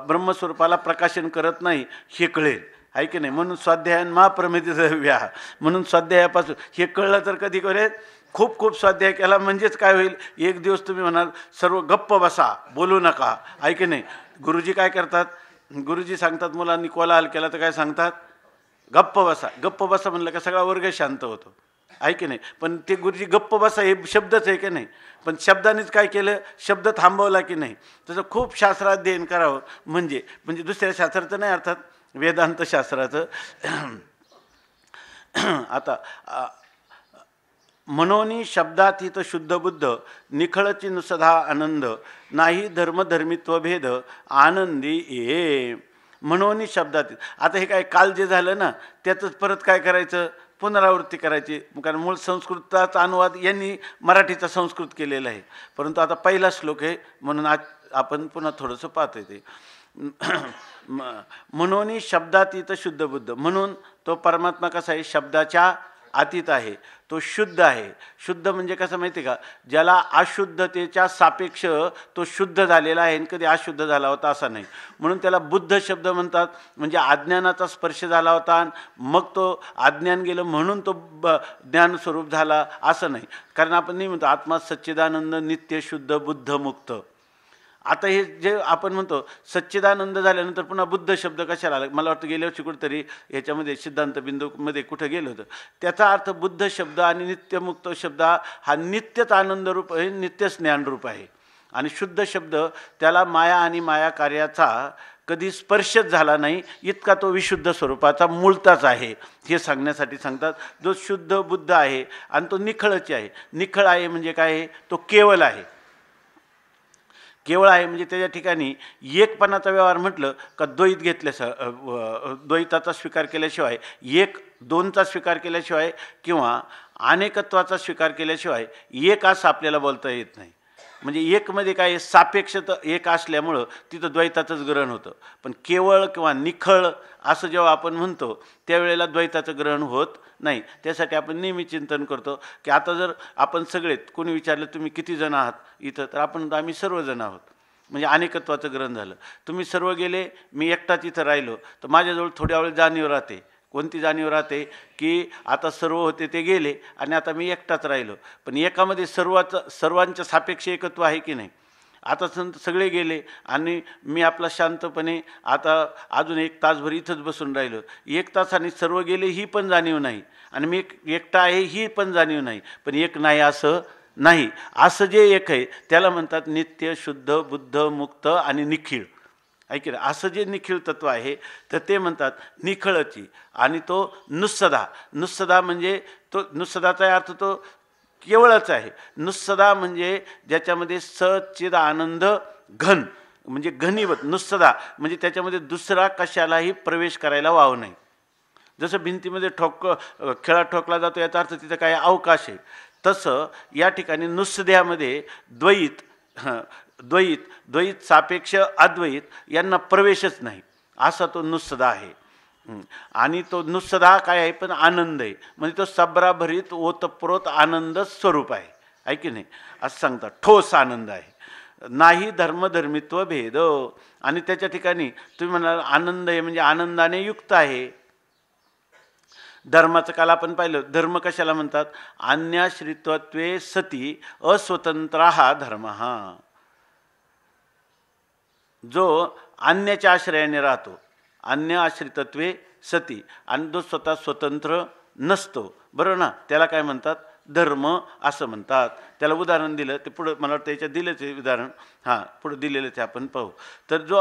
ब्रह्मस्वरूपाला प्रकाशन करत नाही हे कळेल आहे की नाही म्हणून स्वाध्यायन महाप्रमितीचं व्या म्हणून स्वाध्यायापासून हे कळलं तर कधी करेल खूप खूप स्वाध्याय केला म्हणजेच काय होईल एक दिवस तुम्ही म्हणाल सर्व गप्प बसा बोलू नका आहे की नाही गुरुजी काय करतात गुरुजी सांगतात मुलांनी कोला हाल केला तर काय सांगतात गप्प बसा गप्प बसा म्हणलं का सगळा वर्ग शांत होतो आहे की नाही पण ते गुरुजी गप्प बसा हे शब्दच आहे की नाही पण शब्दानेच काय केलं शब्द थांबवला की नाही त्याचं खूप शास्त्राध्ययन करावं म्हणजे म्हणजे दुसऱ्या शास्त्राचं नाही अर्थात वेदांत शास्त्राचं आता मनोनी शब्दातीत शुद्धबुद्ध नुसधा आनंद नाही धर्मधर्मित्व भेद आनंदी ये मनोनी शब्दातीत आता हे काय काल जे झालं ना त्याचंच परत काय करायचं पुनरावृत्ती करायची कारण मूळ संस्कृताचा अनुवाद यांनी मराठीचा संस्कृत केलेला आहे परंतु आता पहिला श्लोक आहे म्हणून आज आपण पुन्हा थोडंसं पाहतोय ते म्हणून शब्दातीत शुद्ध बुद्ध म्हणून तो परमात्मा कसा आहे शब्दाच्या अतीत आहे तो शुद्ध आहे शुद्ध म्हणजे कसं माहिती आहे का ज्याला अशुद्धतेच्या सापेक्ष तो शुद्ध झालेला आहे आणि कधी अशुद्ध झाला होता असा नाही म्हणून त्याला बुद्ध शब्द म्हणतात म्हणजे अज्ञानाचा स्पर्श झाला होता मग तो अज्ञान गेलं म्हणून तो ब ज्ञानस्वरूप झाला असं नाही कारण आपण नाही म्हणतो आत्मा सच्चिदानंद नित्य शुद्ध बुद्धमुक्त आता हे जे आपण म्हणतो सच्चिदानंद झाल्यानंतर पुन्हा बुद्ध शब्द कशाला मला वाटतं गेल्या वर्षी कुठेतरी ह्याच्यामध्ये सिद्धांत बिंदूमध्ये कुठं गेलं होतं त्याचा अर्थ बुद्ध शब्द आणि नित्यमुक्त शब्द हा नित्यच आनंदरूप आहे नित्यच ज्ञानरूप आहे आणि शुद्ध शब्द त्याला माया आणि माया कार्याचा कधी स्पर्शच झाला नाही इतका तो विशुद्ध स्वरूपाचा मूळताच आहे हे सांगण्यासाठी सांगतात जो शुद्ध बुद्ध आहे आणि तो निखळच आहे निखळ आहे म्हणजे काय आहे तो केवल आहे केवळ आहे म्हणजे त्याच्या ठिकाणी एकपणाचा व्यवहार म्हटलं का द्वैत घेतल्यास द्वैताचा स्वीकार केल्याशिवाय एक दोनचा स्वीकार केल्याशिवाय किंवा अनेकत्वाचा स्वीकार केल्याशिवाय एक असं आपल्याला बोलता येत नाही म्हणजे एकमध्ये काय सापेक्ष तर एक असल्यामुळं तिथं द्वैताचंच ग्रहण होतं पण केवळ किंवा निखळ असं जेव्हा आपण म्हणतो त्यावेळेला द्वैताचं ग्रहण होत नाही त्यासाठी आपण नेहमी चिंतन करतो की आता जर आपण सगळे कोणी विचारलं तुम्ही किती जण आहात इथं तर आपण आम्ही सर्वजण आहोत म्हणजे अनेकत्वाचं ग्रहण झालं तुम्ही सर्व गेले मी एकटाच इथं राहिलो तर माझ्याजवळ थोड्या वेळ जाणीव राहते कोणती जाणीव राहते की आता सर्व होते ते गेले आणि आता मी एकटाच राहिलो पण एकामध्ये सर्वाचं सर्वांच्या सापेक्ष एकत्व आहे की नाही आता संत सगळे गेले आणि मी आपला शांतपणे आता अजून एक तासभर इथंच बसून राहिलो एक तास आणि सर्व गेले ही पण जाणीव नाही आणि मी एकटा आहे ही पण जाणीव नाही पण एक नाही असं नाही असं जे एक आहे त्याला म्हणतात नित्य शुद्ध बुद्ध मुक्त आणि निखिळ ऐकलं असं जे निखिळ तत्व आहे तर ते म्हणतात निखळची आणि तो नुसदा नुसदा म्हणजे तो नुसदाचा अर्थ तो केवळच आहे नुसदा म्हणजे ज्याच्यामध्ये सचिद आनंद घन म्हणजे घनीवत नुसदा म्हणजे त्याच्यामध्ये दुसरा कशालाही प्रवेश करायला वाव नाही जसं भिंतीमध्ये ठोक खेळा ठोकला जातो याचा अर्थ तिथं काय अवकाश आहे तसं या ठिकाणी नुसद्यामध्ये द्वैत द्वैत द्वैत सापेक्ष अद्वैत यांना प्रवेशच नाही असा तो नुसदा आहे आणि तो नुसदा काय आहे पण आनंद आहे म्हणजे तो सब्राभरीत ओतप्रोत आनंद स्वरूप आहे आहे की नाही असं सांगतात ठोस आनंद आहे नाही धर्मधर्मित्व भेद आणि त्याच्या ठिकाणी तुम्ही म्हणाल आनंद आहे म्हणजे आनंदाने युक्त आहे धर्माचं काल आपण पाहिलं धर्म कशाला म्हणतात अन्याश्रितत्वे सती अस्वतंत्र हा धर्म हा जो अन्याच्या आश्रयाने राहतो अन्य आश्रितत्वे सती आणि जो स्वतः स्वतंत्र नसतो बरोबर ना त्याला काय म्हणतात धर्म असं म्हणतात त्याला उदाहरण दिलं ते पुढं मला वाटतं याच्यात दिलंच उदाहरण हां पुढं दिलेलं ते आपण पाहू तर जो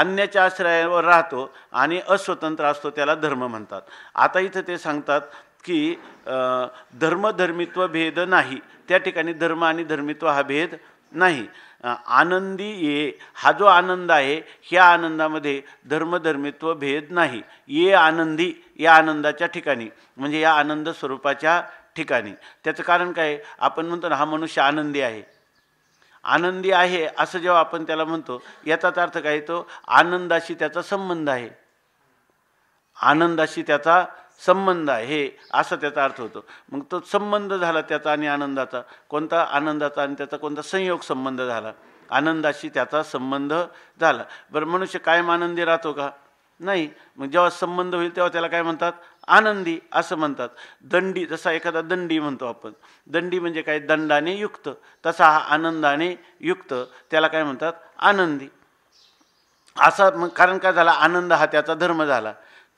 अन्याच्या आश्रयावर राहतो आणि अस्वतंत्र असतो त्याला धर्म म्हणतात आता इथं ते सांगतात की धर्मधर्मित्व भेद नाही त्या ठिकाणी धर्म आणि धर्मित्व हा भेद नाही आनंदी ये हा जो आनंद आहे ह्या आनंदामध्ये धर्मधर्मित्व भेद नाही ये आनंदी या आनंदाच्या ठिकाणी म्हणजे या आनंद स्वरूपाच्या ठिकाणी त्याचं कारण काय आपण म्हणतो ना हा मनुष्य आनंदी आहे आनंदी आहे असं जेव्हा आपण त्याला म्हणतो याचाच अर्थ काय तो आनंदाशी त्याचा संबंध आहे आनंदाशी त्याचा संबंध आहे हे असा त्याचा अर्थ होतो मग तो संबंध झाला त्याचा आणि आनंदाचा कोणता आनंदाचा आणि त्याचा कोणता संयोग संबंध झाला आनंदाशी त्याचा संबंध झाला बरं मनुष्य कायम आनंदी राहतो का नाही मग जेव्हा संबंध होईल तेव्हा त्याला काय म्हणतात आनंदी असं म्हणतात दंडी जसा एखादा दंडी म्हणतो आपण दंडी म्हणजे काय दंडाने युक्त तसा हा आनंदाने युक्त त्याला काय म्हणतात आनंदी असा मग कारण काय झाला आनंद हा त्याचा धर्म झाला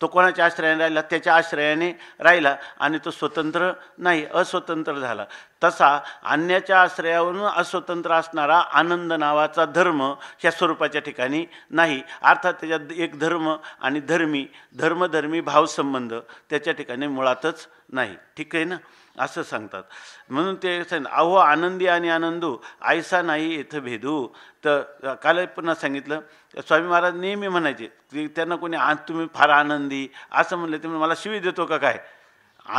तो कोणाच्या आश्रयाने राहिला त्याच्या आश्रयाने राहिला आणि तो स्वतंत्र नाही अस्वतंत्र झाला तसा अन्याच्या आश्रयावरून अस्वतंत्र असणारा आनंद नावाचा धर्म ह्या स्वरूपाच्या ठिकाणी नाही अर्थात त्याच्यात एक धर्म आणि धर्मी धर्मधर्मी भावसंबंध त्याच्या ठिकाणी मुळातच नाही ठीक आहे ना असं सांगतात म्हणून ते सांग आहो आनंदी आणि आनंदू आयसा नाही इथं भेदू तर काल पुन्हा सांगितलं स्वामी महाराज नेहमी म्हणायचे की त्यांना कोणी आज तुम्ही फार आनंदी असं म्हणलं तुम्ही मला शिवी देतो का काय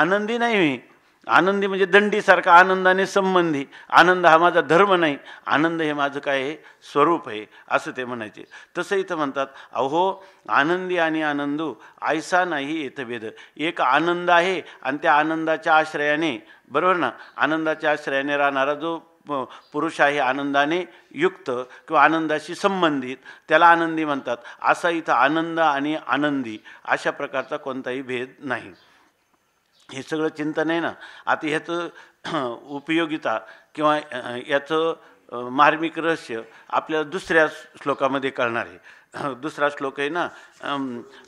आनंदी नाही मी आनंदी म्हणजे दंडीसारखा आनंदाने संबंधी आनंद हा माझा धर्म नाही आनंद हे माझं काय आहे स्वरूप आहे असं ते म्हणायचे तसं इथं म्हणतात अहो आनंदी आणि आनंदू आयसा नाही इथं वेद एक आनंद आहे आणि त्या आनंदाच्या आश्रयाने बरोबर ना आनंदाच्या आश्रयाने राहणारा जो पुरुष आहे आनंदाने युक्त किंवा आनंदाशी संबंधित त्याला आनंदी म्हणतात असा इथं आनंद आणि आनंदी अशा प्रकारचा कोणताही भेद नाही हे सगळं चिंतन आहे ना आता ह्याचं उपयोगिता किंवा याचं मार्मिक रहस्य आपल्याला दुसऱ्या श्लोकामध्ये कळणार आहे दुसरा श्लोक आहे ना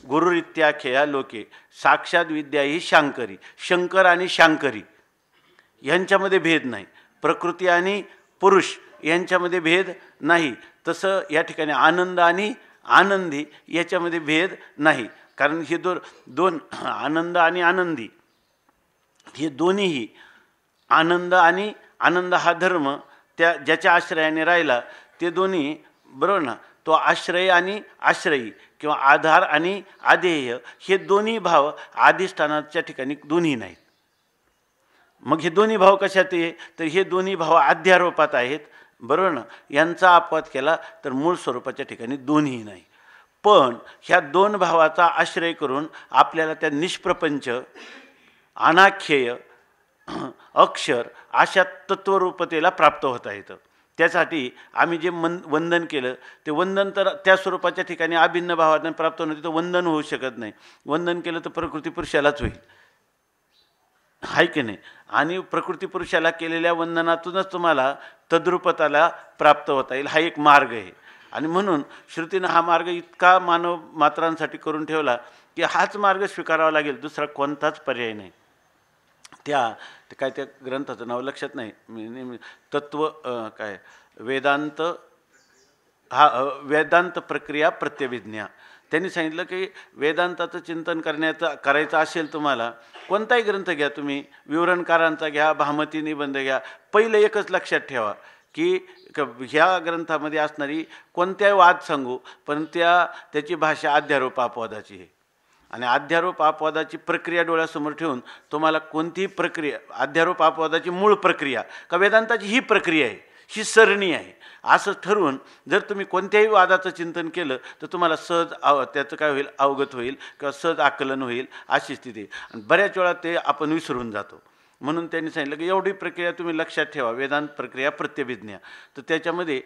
गुरुरित्या खेया लोके साक्षात विद्या ही शांकरी शंकर आणि शांकरी यांच्यामध्ये भेद नाही प्रकृती आणि पुरुष यांच्यामध्ये भेद नाही तसं या ठिकाणी आनंद आणि आनंदी याच्यामध्ये भेद नाही कारण हे दोन दोन आनंद आणि आनंदी हे दोन्हीही आनंद आणि आनंद हा धर्म त्या ज्याच्या आश्रयाने राहिला ते दोन्ही बरोबर ना तो आश्रय आणि आश्रयी किंवा आधार आणि आधेय हे दोन्ही भाव आधिष्ठानाच्या ठिकाणी दोन्ही नाहीत मग हे दोन्ही भाव कशात आहे तर हे दोन्ही भाव आध्यारोपात आहेत बरोबर ना यांचा अपवाद केला तर मूळ स्वरूपाच्या ठिकाणी दोन्ही नाही पण ह्या दोन भावाचा आश्रय करून आपल्याला त्या निष्प्रपंच अनाख्येय अक्षर अशा तत्वरूपतेला प्राप्त होता येतं त्यासाठी आम्ही जे मन वंदन केलं ते वंदन तर त्या स्वरूपाच्या ठिकाणी अभिन्न भावातून प्राप्त होणं तिथं वंदन होऊ शकत नाही वंदन केलं तर प्रकृती पुरुषालाच होईल आहे की नाही आणि प्रकृती पुरुषाला केलेल्या वंदनातूनच तुम्हाला तद्रुपताला प्राप्त होता येईल हा एक मार्ग आहे आणि म्हणून श्रुतीनं हा मार्ग इतका मानव मात्रांसाठी करून ठेवला की हाच मार्ग स्वीकारावा लागेल दुसरा कोणताच पर्याय नाही त्या काय त्या ग्रंथाचं नाव लक्षात नाही मी तत्व काय वेदांत हा वेदांत प्रक्रिया प्रत्यविज्ञा त्यांनी सांगितलं की वेदांताचं चिंतन करण्याचं करायचं असेल तुम्हाला कोणताही ग्रंथ घ्या तुम्ही विवरणकारांचा घ्या भामती निबंध घ्या पहिलं एकच लक्षात ठेवा की ह्या ग्रंथामध्ये असणारी कोणत्याही वाद सांगू पण त्या त्याची भाषा अध्यारोप अपवादाची आहे आणि अध्यारोप अपवादाची प्रक्रिया डोळ्यासमोर ठेवून तुम्हाला कोणतीही प्रक्रिया अध्यारोप अपवादाची मूळ प्रक्रिया का वेदांताची ही प्रक्रिया आहे ही सरणी आहे असं ठरवून जर तुम्ही कोणत्याही वादाचं चिंतन केलं तर तुम्हाला सहज आव त्याचं काय होईल अवगत होईल किंवा सहज आकलन होईल अशी स्थिती आणि बऱ्याच वेळा ते आपण विसरून जातो म्हणून त्यांनी सांगितलं की एवढी प्रक्रिया तुम्ही लक्षात ठेवा वेदांत प्रक्रिया प्रत्यभिज्ञा तर त्याच्यामध्ये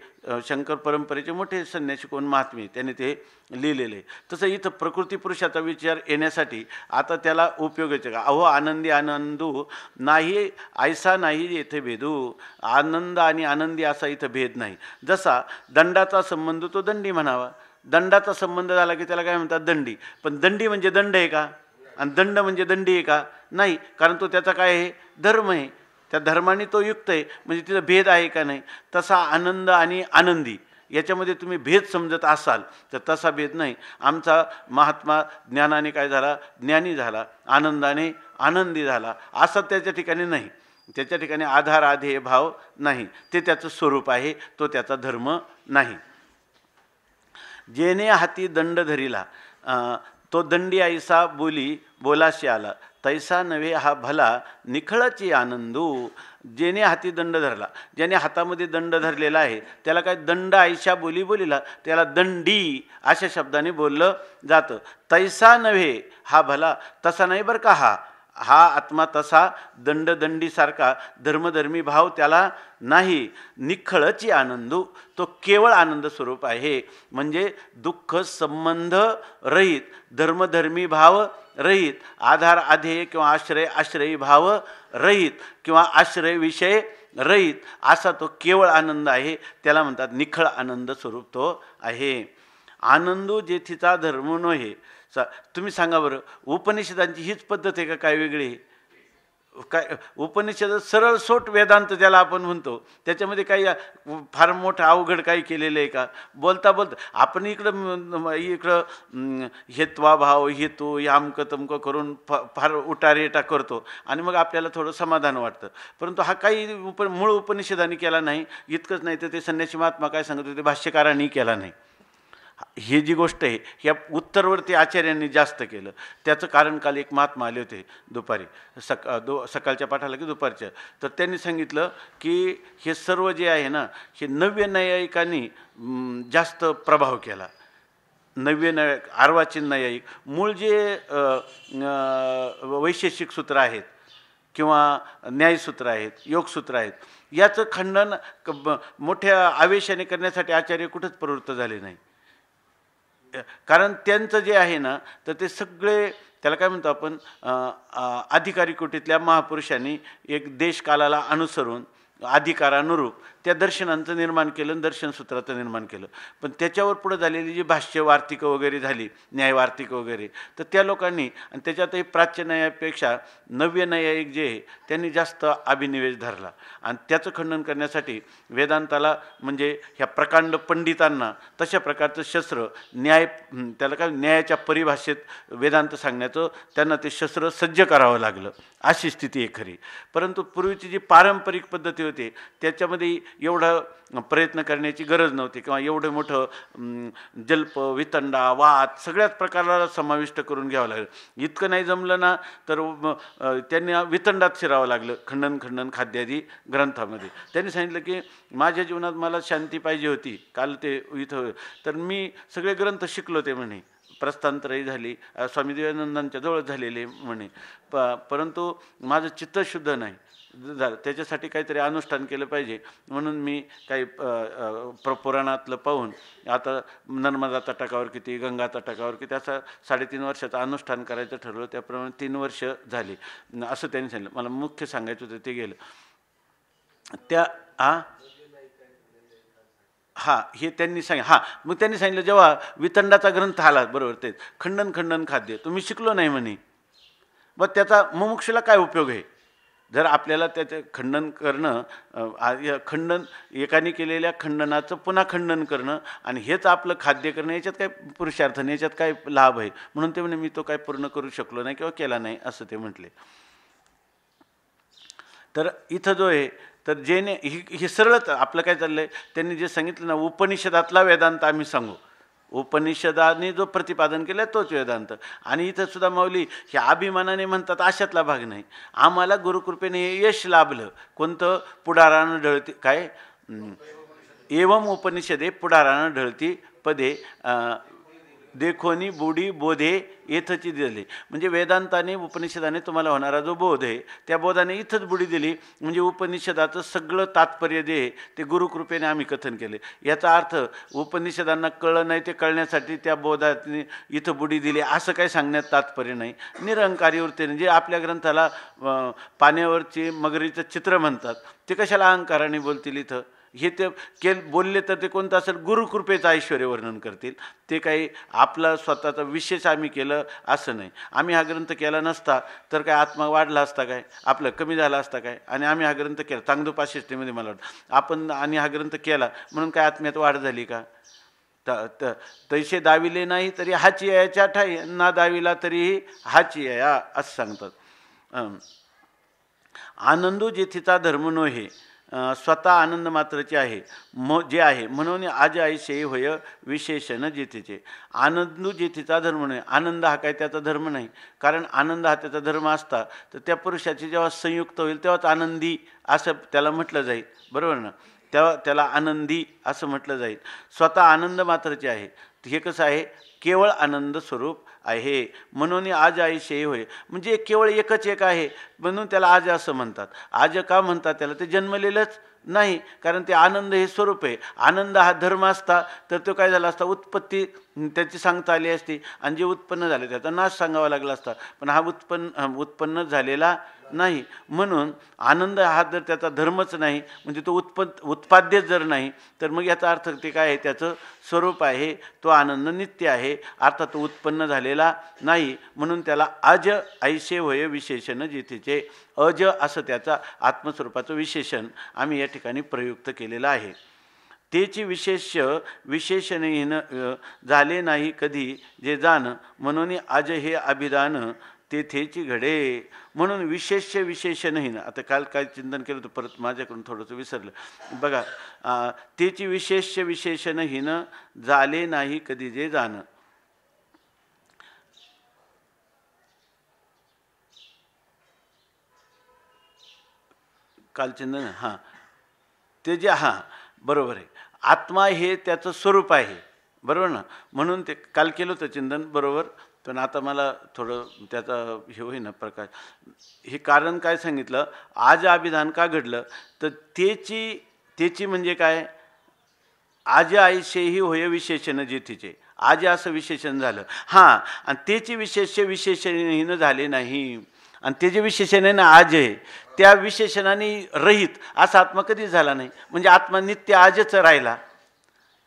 शंकर परंपरेचे मोठे संन्यासी कोण महात्मे त्यांनी ते लिहिलेले तसं इथं प्रकृती पुरुषाचा विचार येण्यासाठी आता त्याला उपयोगाचे का अहो आनंदी आनंदू नाही ऐसा नाही येथे भेदू आनंद आणि आनंदी असा इथं भेद नाही जसा दंडाचा संबंध तो दंडी म्हणावा दंडाचा संबंध झाला की त्याला काय म्हणतात दंडी पण दंडी म्हणजे दंड आहे का आणि दंड म्हणजे दंडी आहे का नाही कारण तो त्याचा काय आहे धर्म आहे त्या धर्माने तो युक्त आहे म्हणजे तिचा भेद आहे का नाही तसा आनंद आणि आनंदी याच्यामध्ये तुम्ही भेद समजत असाल तर तसा भेद नाही आमचा महात्मा ज्ञानाने काय झाला ज्ञानी झाला आनंदाने आनंदी झाला असा त्याच्या ठिकाणी नाही त्याच्या ठिकाणी आधार आधेय भाव नाही ते त्याचं स्वरूप आहे तो त्याचा धर्म नाही जेणे हाती दंड धरीला तो दंडी आयसा बोली बोलाशी आला तैसा नव्हे हा भला निखळाची आनंदू जेने हाती दंड धरला ज्याने हातामध्ये दंड धरलेला आहे त्याला काय दंड आयशा बोली बोलीला त्याला दंडी अशा शब्दाने बोललं जातं तैसा नव्हे हा भला तसा नाही बरं का हा हा आत्मा तसा दंडदंडीसारखा धर्मधर्मी भाव त्याला नाही निखळची आनंदू तो केवळ आनंद स्वरूप आहे म्हणजे दुःख संबंध रहित धर्मधर्मी भाव रहित आधार आधेय किंवा आश्रय आश्रयी भाव रहित किंवा आश्रय विषय रहित असा तो केवळ आनंद आहे त्याला म्हणतात निखळ आनंद स्वरूप तो आहे आनंदू जेथीचा धर्म नोहे सा तुम्ही सांगा बरं उपनिषदांची हीच पद्धत आहे का काय वेगळी काय उपनिषद सरळ सोट वेदांत ज्याला आपण म्हणतो त्याच्यामध्ये काही फार मोठं अवघड काही केलेलं आहे का बोलता बोलता आपण इकडं इकडं हेत्वाभाव भाव हेतू यामक तमकं करून फ फार उटारेटा करतो आणि मग आपल्याला थोडं समाधान वाटतं परंतु हा काही उप मूळ उपनिषदांनी केला नाही इतकंच नाही तर ते संन्याशी महात्मा काय सांगत होते भाष्यकारांनी केला नाही ही जी गोष्ट आहे या उत्तरवरती आचार्यांनी जास्त केलं त्याचं कारण काल एक महात्मा आले होते दुपारी सका दो सकाळच्या पाठाला की दुपारच्या तर त्यांनी सांगितलं की हे सर्व जे आहे ना हे नव्य न्यायिकांनी जास्त प्रभाव केला नव्य न्यायिक आर्वाचीन न्यायिक मूळ जे वैशेषिक सूत्र आहेत किंवा न्यायसूत्र आहेत योगसूत्र आहेत याचं खंडन मोठ्या आवेशाने करण्यासाठी आचार्य कुठंच प्रवृत्त झाले नाही कारण त्यांचं जे आहे ना तर ते सगळे त्याला काय म्हणतो आपण अधिकारी कोटीतल्या महापुरुषांनी एक देशकालाला अनुसरून अधिकारानुरूप त्या दर्शनांचं निर्माण केलं दर्शनसूत्राचं निर्माण केलं पण त्याच्यावर पुढे झालेली जी भाष्य वार्तिकं वगैरे झाली न्यायवार्तिकं वगैरे तर त्या लोकांनी आणि त्याच्यातही प्राच्य न्यायापेक्षा नव्य न्यायिक जे आहे त्यांनी जास्त अभिनिवेश धरला आणि त्याचं खंडन करण्यासाठी वेदांताला म्हणजे ह्या प्रकांड पंडितांना तशा प्रकारचं शस्त्र न्याय त्याला काय न्यायाच्या परिभाषेत वेदांत सांगण्याचं त्यांना ते शस्त्र सज्ज करावं लागलं अशी स्थिती आहे खरी परंतु पूर्वीची जी पारंपरिक पद्धती होती त्याच्यामध्ये एवढं प्रयत्न करण्याची गरज नव्हती किंवा एवढं मोठं जल्प वितंडा वाद सगळ्याच प्रकाराला समाविष्ट करून घ्यावं लागलं इतकं नाही जमलं ना तर त्यांनी वितंडात शिरावं लागलं खंडन खंडन खाद्यादी ग्रंथामध्ये त्यांनी सांगितलं की माझ्या जीवनात मला शांती पाहिजे होती काल ते इथं तर मी सगळे ग्रंथ शिकलो ते म्हणे प्रस्थांतरही झाली स्वामी देवानंदांच्या जवळ झालेले म्हणे प परंतु माझं चित्त शुद्ध नाही झालं त्याच्यासाठी काहीतरी अनुष्ठान केलं पाहिजे म्हणून मी काही प्र पुराणातलं पाहून आता नर्मदा तटाकावर किती गंगा तटाकावर किती असं साडेतीन वर्षाचं अनुष्ठान करायचं ठरवलं त्याप्रमाणे तीन वर्ष झाली असं त्यांनी सांगितलं मला मुख्य सांगायचं होतं ते गेलं त्या हा हा हे त्यांनी सांग हां मग त्यांनी सांगितलं जेव्हा वितंडाचा ग्रंथ आला बरोबर तेच खंडन खंडन खाद्य तुम्ही शिकलो नाही म्हणे मग त्याचा मुमुक्षला काय उपयोग आहे जर आपल्याला त्याचे खंडन करणं खंडन एकाने केलेल्या खंडनाचं पुन्हा खंडन करणं आणि हेच आपलं खाद्य करणं याच्यात काय पुरुषार्थ नाही याच्यात काय लाभ आहे म्हणून ते म्हणे मी तो काय पूर्ण करू शकलो नाही किंवा केला नाही असं ते म्हटले तर इथं जो आहे तर जेने ही हे सरळच आपलं काय चाललं आहे त्यांनी जे सांगितलं ना उपनिषदातला वेदांत आम्ही सांगू उपनिषदाने जो प्रतिपादन केलं तोच वेदांत आणि इथं सुद्धा मौली हे अभिमानाने म्हणतात अशातला भाग नाही आम्हाला गुरुकृपेने हे यश लाभलं कोणतं पुढारानं ढळती काय एवम उपनिषदे पुढारानं ढळती पदे देखोनी बुढी बोधे येथची दिली म्हणजे वेदांताने उपनिषदाने तुम्हाला होणारा जो बोध आहे त्या बोधाने इथंच बुडी दिली म्हणजे उपनिषदाचं सगळं तात्पर्य जे ते गुरुकृपेने आम्ही कथन केले याचा अर्थ उपनिषदांना कळलं नाही ते कळण्यासाठी त्या बोधाने इथं बुडी दिली असं काही सांगण्यात तात्पर्य नाही निरंकारीवृत्तीने जे आपल्या ग्रंथाला पाण्यावरचे मगरीचं चित्र म्हणतात ते कशाला अहंकाराने बोलतील इथं हे ते केल बोलले तर ते कोणतं असेल गुरुकृपेचं ऐश्वर वर्णन करतील ते काही आपला स्वतःचा विशेष आम्ही केलं असं नाही आम्ही हा ग्रंथ केला नसता तर काय आत्मा वाढला असता काय आपलं कमी झालं असता काय आणि आम्ही हा ग्रंथ केला तांगदोपा शिष्टीमध्ये मला वाटतं आपण आणि हा ग्रंथ केला म्हणून काय आत्म्यात वाढ झाली का त तैसे दाविले नाही तरी हाची याच्या ठाई ना दाविला तरीही हाची या असं सांगतात आनंदो जेथीचा धर्मनो हे स्वतः आनंद मात्रचे आहे म जे आहे म्हणून आज आयशे होय विशेषण जेथेचे आनंदू जेथेचा धर्म नाही आनंद हा काय त्याचा धर्म नाही कारण आनंद हा त्याचा धर्म असता तर त्या पुरुषाचे जेव्हा संयुक्त होईल तेव्हाच आनंदी असं त्याला म्हटलं जाईल बरोबर ना तेव्हा त्याला आनंदी असं म्हटलं जाईल स्वतः आनंद मात्रचे आहे हे कसं आहे केवळ आनंद स्वरूप आहे म्हणून आज आयुष्य होय म्हणजे केवळ एकच एक आहे म्हणून त्याला आज असं म्हणतात आज का म्हणतात त्याला ते जन्मलेलंच नाही कारण ते आनंद हे स्वरूप आहे आनंद हा धर्म असता तर तो काय झाला असता उत्पत्ती त्याची सांगता आली असती आणि जे उत्पन्न झाले त्याचा नाश सांगावा लागला असता पण हा उत्पन्न उत्पन्न झालेला नाही म्हणून आनंद हा जर त्याचा धर्मच नाही म्हणजे तो उत्पन्न उत्पाद्य जर नाही तर मग याचा अर्थ ते काय आहे त्याचं स्वरूप आहे तो आनंद नित्य आहे अर्थात तो उत्पन्न झालेला नाही म्हणून त्याला अज ऐसे वय विशेषण जिथेचे अज असं त्याचा आत्मस्वरूपाचं विशेषण आम्ही या ठिकाणी प्रयुक्त केलेलं आहे तेची विशेष्य विशेषणहीन झाले नाही कधी जे जाण म्हणून अज हे अभिधान तेथेची घडे म्हणून विशेष विशेष नाही ना आता काल काय चिंतन केलं तर परत माझ्याकडून थोडंसं विसरलं बघा तेची विशेष विशेष नाही ना झाले नाही कधी जे जाण काल चिंतन हां ते जे हां बरोबर आहे आत्मा हे त्याचं स्वरूप आहे बरोबर ना म्हणून ते काल केलं होतं चिंतन बरोबर पण आता मला थोडं त्याचा हे होईना प्रकाश हे कारण काय सांगितलं आज अभिधान का घडलं तर त्याची त्याची म्हणजे काय आज आईशेही होय विशेषण जे तिचे आज असं विशेषण झालं हां आणि त्याची विशेष विशेषणहीनं झाले नाही आणि ते जे विशेषण आहे ना आज आहे त्या विशेषणाने रहित असा आत्मा कधीच झाला नाही म्हणजे आत्मा नित्य आजच राहिला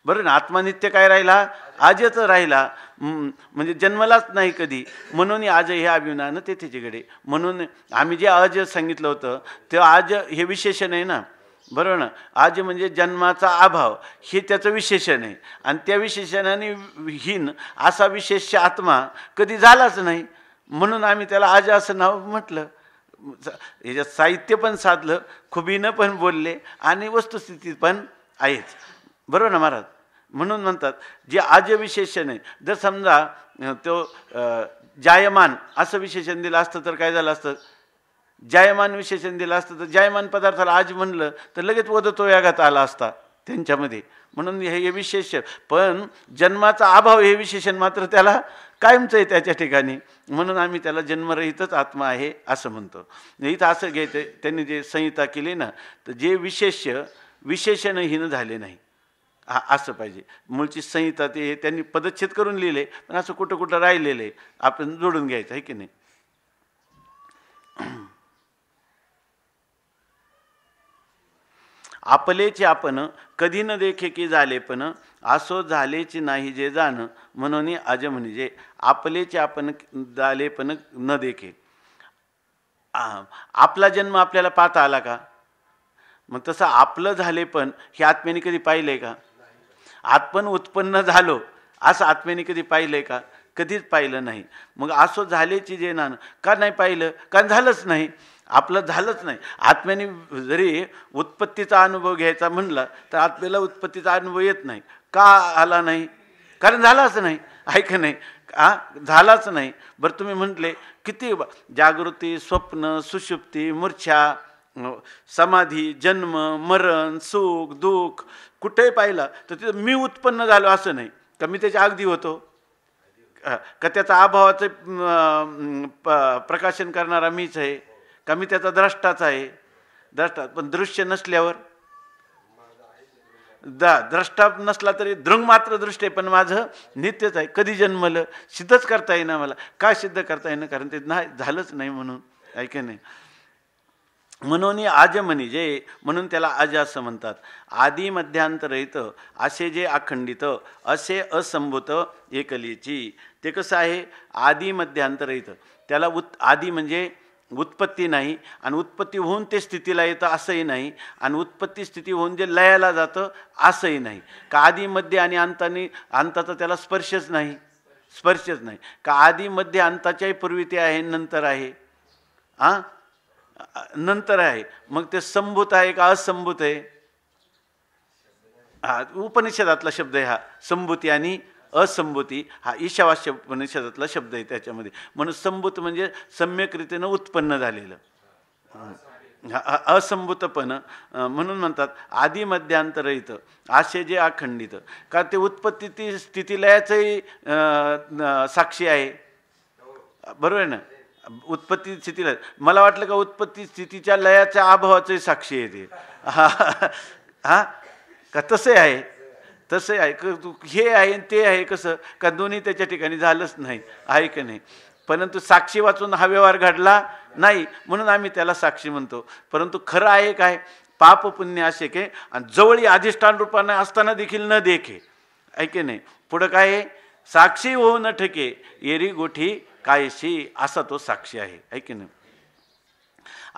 बरं ना आत्मनित्य काय राहिला आजच राहिला म्हणजे जन्मलाच नाही कधी म्हणून आज हे अभिमानानं ते त्याच्याकडे म्हणून आम्ही जे आज सांगितलं होतं ते आज हे विशेषण आहे ना बरोबर ना आज म्हणजे जन्माचा अभाव हे त्याचं विशेषण आहे आणि त्या विशेषणाने हीन असा विशेष आत्मा कधी झालाच नाही म्हणून आम्ही त्याला आज असं नाव म्हटलं याच्यात साहित्य पण साधलं खुबीनं पण बोलले आणि वस्तुस्थिती पण आहेच बरोबर ना महाराज म्हणून म्हणतात जे आज विशेषण आहे जर समजा तो जायमान असं विशेषण दिलं असतं तर काय झालं असतं जायमान विशेषण दिलं असतं तर जायमान पदार्थाला आज म्हणलं तर लगेच वदतो यागात आला असता त्यांच्यामध्ये म्हणून हे विशेष पण जन्माचा अभाव हे विशेषण मात्र त्याला कायमचं आहे त्याच्या ठिकाणी म्हणून आम्ही त्याला जन्मरहितच आत्मा आहे असं म्हणतो इथं असं घेते त्यांनी जे संहिता केली ना तर जे विशेष विशेषणहीन झाले नाही हा असं पाहिजे मूळची संहिता ते त्यांनी पदच्छेद करून लिहिले पण असं कुठं कुठं राहिलेलं आहे आपण जोडून घ्यायचं आहे की नाही आपलेचे आपण कधी न देखे की झाले पण असो झालेचे नाही जे जाण म्हणून अज म्हणजे आपलेचे आपण झाले पण न देखे आपला जन्म आपल्याला पाहता आला का मग तसं आपलं झाले पण हे आत्म्याने कधी पाहिले का आपण उत्पन्न झालो असं आत्म्याने कधी पाहिलं आहे का कधीच पाहिलं नाही मग असं झाल्याची जे ना का नाही पाहिलं का झालंच नाही आपलं झालंच नाही आत्म्याने जरी उत्पत्तीचा अनुभव घ्यायचा म्हणला तर आत्म्याला उत्पत्तीचा अनुभव येत नाही का आला नाही कारण झालाच नाही ऐक नाही हा झालाच नाही बरं तुम्ही म्हटले किती जागृती स्वप्न सुषुप्ती मूर्छा समाधी जन्म मरण सुख दुःख कुठेही पाहिलं तर तिथं मी उत्पन्न झालो असं नाही का मी त्याच्या अगदी होतो का त्याचा अभावाचं प्रकाशन करणारा मीच आहे का मी त्याचा द्रष्टाच आहे द्रष्टा पण दृश्य नसल्यावर दा द्रष्टा नसला तरी दृंग मात्र दृष्ट आहे पण माझं नित्यच आहे कधी जन्मलं सिद्धच करता येईना मला का सिद्ध करता येईना कारण ते नाही झालंच नाही म्हणून ऐक नाही म्हणून आज म्हणजे म्हणून त्याला आज असं म्हणतात आदी मध्यांतरहित असे जे अखंडित असे असंभूत एकलीची ते कसं आहे आदी मध्यांतरहित त्याला उत् आधी म्हणजे उत्पत्ती नाही आणि उत्पत्ती होऊन ते स्थितीला येतं असंही नाही आणि उत्पत्ती स्थिती होऊन जे लयाला जातं असंही नाही का आधी मध्य आणि अंताने अंताचा त्याला स्पर्शच नाही स्पर्शच नाही का आधी मध्य अंताच्याही पूर्वी ते आहे नंतर आहे हां नंतर आहे मग ते संभूत आहे का असंभूत आहे हा उपनिषदातला शब्द आहे हा संभूती आणि असंभूती हा ईशावास्य उपनिषदातला शब्द आहे त्याच्यामध्ये म्हणून संभूत म्हणजे सम्यकरीतीनं उत्पन्न झालेलं असंभूतपण म्हणून म्हणतात आधी मध्यांतर इथं असे जे अखंडित का ते उत्पत्ती ती स्थितीलयाचंही साक्षी आहे बरोबर आहे ना उत्पत्ती स्थितीला मला वाटलं का उत्पत्ती स्थितीच्या लयाच्या अभावाचंही साक्षी ते हा का तसे आहे तसे आहे क हे आहे ते आहे कसं का दोन्ही त्याच्या ठिकाणी झालंच नाही आहे का नाही परंतु साक्षी वाचून हा व्यवहार घडला नाही म्हणून आम्ही त्याला साक्षी म्हणतो परंतु खरं आहे काय पाप पुण्य असे के आणि जवळी अधिष्ठान रूपाने असताना देखील न देखे ऐके नाही पुढं काय साक्षी होऊ न ठके येरी गोठी कायशी असा तो साक्षी आहे आहे की नाही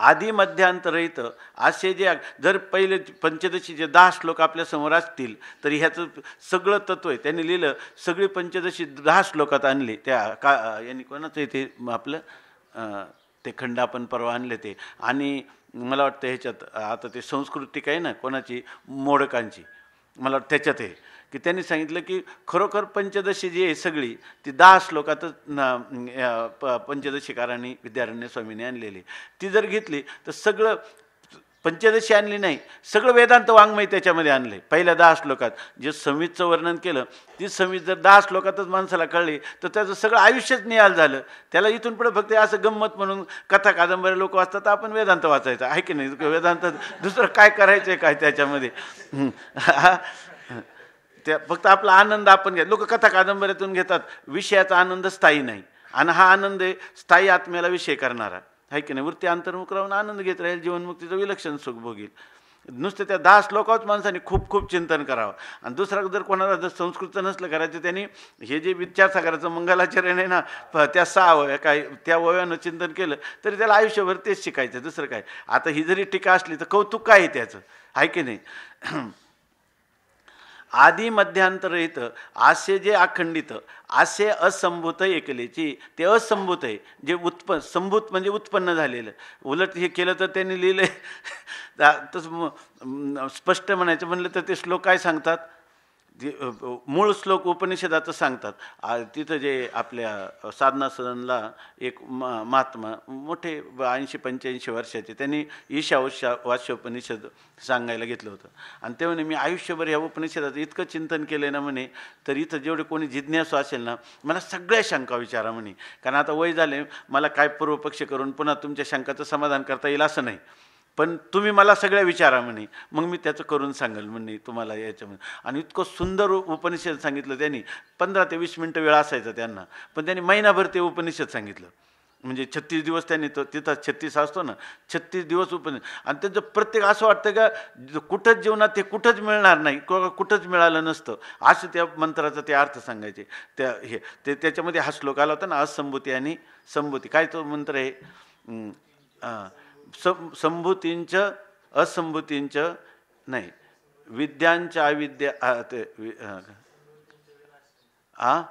आधी मध्यांतरहित असे जे जर पहिले पंचदशी जे दहा श्लोक आपल्या समोर असतील तर ह्याचं सगळं तत्व आहे त्यांनी लिहिलं सगळी पंचदशी दहा श्लोकात आणली त्या का यांनी कोणाचं इथे आपलं ते खंड आपण परवा आणले ते आणि मला वाटतं ह्याच्यात आता ते संस्कृती आहे ना कोणाची मोडकांची मला वाटतं त्याच्यात आहे की त्यांनी सांगितलं की खरोखर पंचदशी जी आहे सगळी ती दहा श्लोकातच पंचदशीकारांनी विद्यारण्य स्वामींनी आणलेली ती जर घेतली तर सगळं पंचदशी आणली नाही सगळं वेदांत वाङ्मय त्याच्यामध्ये आणले पहिल्या दहा श्लोकात जे समीजचं वर्णन केलं ती समीज जर दहा श्लोकातच माणसाला कळली तर त्याचं सगळं आयुष्यच निहाल झालं त्याला इथून पुढे फक्त असं गंमत म्हणून कथा कादंबऱ्या लोक वाचतात आपण वेदांत वाचायचा आहे की नाही वेदांत दुसरं काय करायचं आहे काय त्याच्यामध्ये त्या फक्त आपला आनंद आपण घ्या लोक कथा कादंबऱ्यातून घेतात विषयाचा आनंद स्थायी नाही आणि हा आनंद आहे स्थायी आत्म्याला विषय करणारा आहे की नाही वृत्ती अंतर्मुख राहून आनंद घेत राहील जीवनमुक्तीचं विलक्षण सुख भोगील नुसतं त्या दहा श्लोकावच माणसाने खूप खूप चिंतन करावं आणि दुसरा जर कोणाला जर संस्कृतचं नसलं करायचं त्यांनी हे जे विचार विचारसागराचं मंगलाचरण आहे ना त्या सहा वया काय त्या वयानं चिंतन केलं तरी त्याला आयुष्यभर तेच शिकायचं दुसरं काय आता ही जरी टीका असली तर कौतुक काय त्याचं आहे की नाही आधी मध्यांतरहित असे जे अखंडित असे असंभूत एकलेची ते असंभूत आहे जे उत्प संभूत म्हणजे उत्पन्न झालेलं उलट हे केलं तर त्यांनी लिहिलं तसं स्पष्ट म्हणायचं म्हणलं तर ते श्लोक काय सांगतात मूळ श्लोक उपनिषदाचं सांगतात तिथं जे आपल्या साधना सदनला एक महात्मा मोठे ऐंशी पंच्याऐंशी वर्षाचे त्यांनी ईशावशा उपनिषद सांगायला घेतलं होतं आणि तेव्हा मी आयुष्यभर ह्या उपनिषदाचं इतकं चिंतन केलं ना म्हणे तर इथं जेवढे कोणी जिज्ञासू असेल ना मला सगळ्या शंका विचारा म्हणे कारण आता वय झाले मला काय पूर्वपक्ष करून पुन्हा तुमच्या शंकाचं समाधान करता येईल असं नाही पण तुम्ही मला सगळ्या विचारा म्हणे मग मी त्याचं करून सांगेल म्हणे तुम्हाला याच्यामध्ये आणि इतकं सुंदर उपनिषद सांगितलं त्यांनी पंधरा ते वीस मिनटं वेळ असायचा त्यांना पण त्यांनी महिनाभर ते उपनिषद सांगितलं म्हणजे छत्तीस दिवस त्यांनी तो तिथं छत्तीस असतो ना छत्तीस दिवस उपनिषद आणि त्यांचं प्रत्येक असं वाटतं का कुठंच जीवनात ते कुठंच मिळणार नाही किंवा कुठंच मिळालं नसतं असं त्या मंत्राचा ते अर्थ सांगायचे त्या हे ते त्याच्यामध्ये हा श्लोक आला होता ना असंभूती आणि संबुती काय तो मंत्र आहे सम संभूतींचं असंभूतींचं नाही विद्यांच्या अविद्या ते आ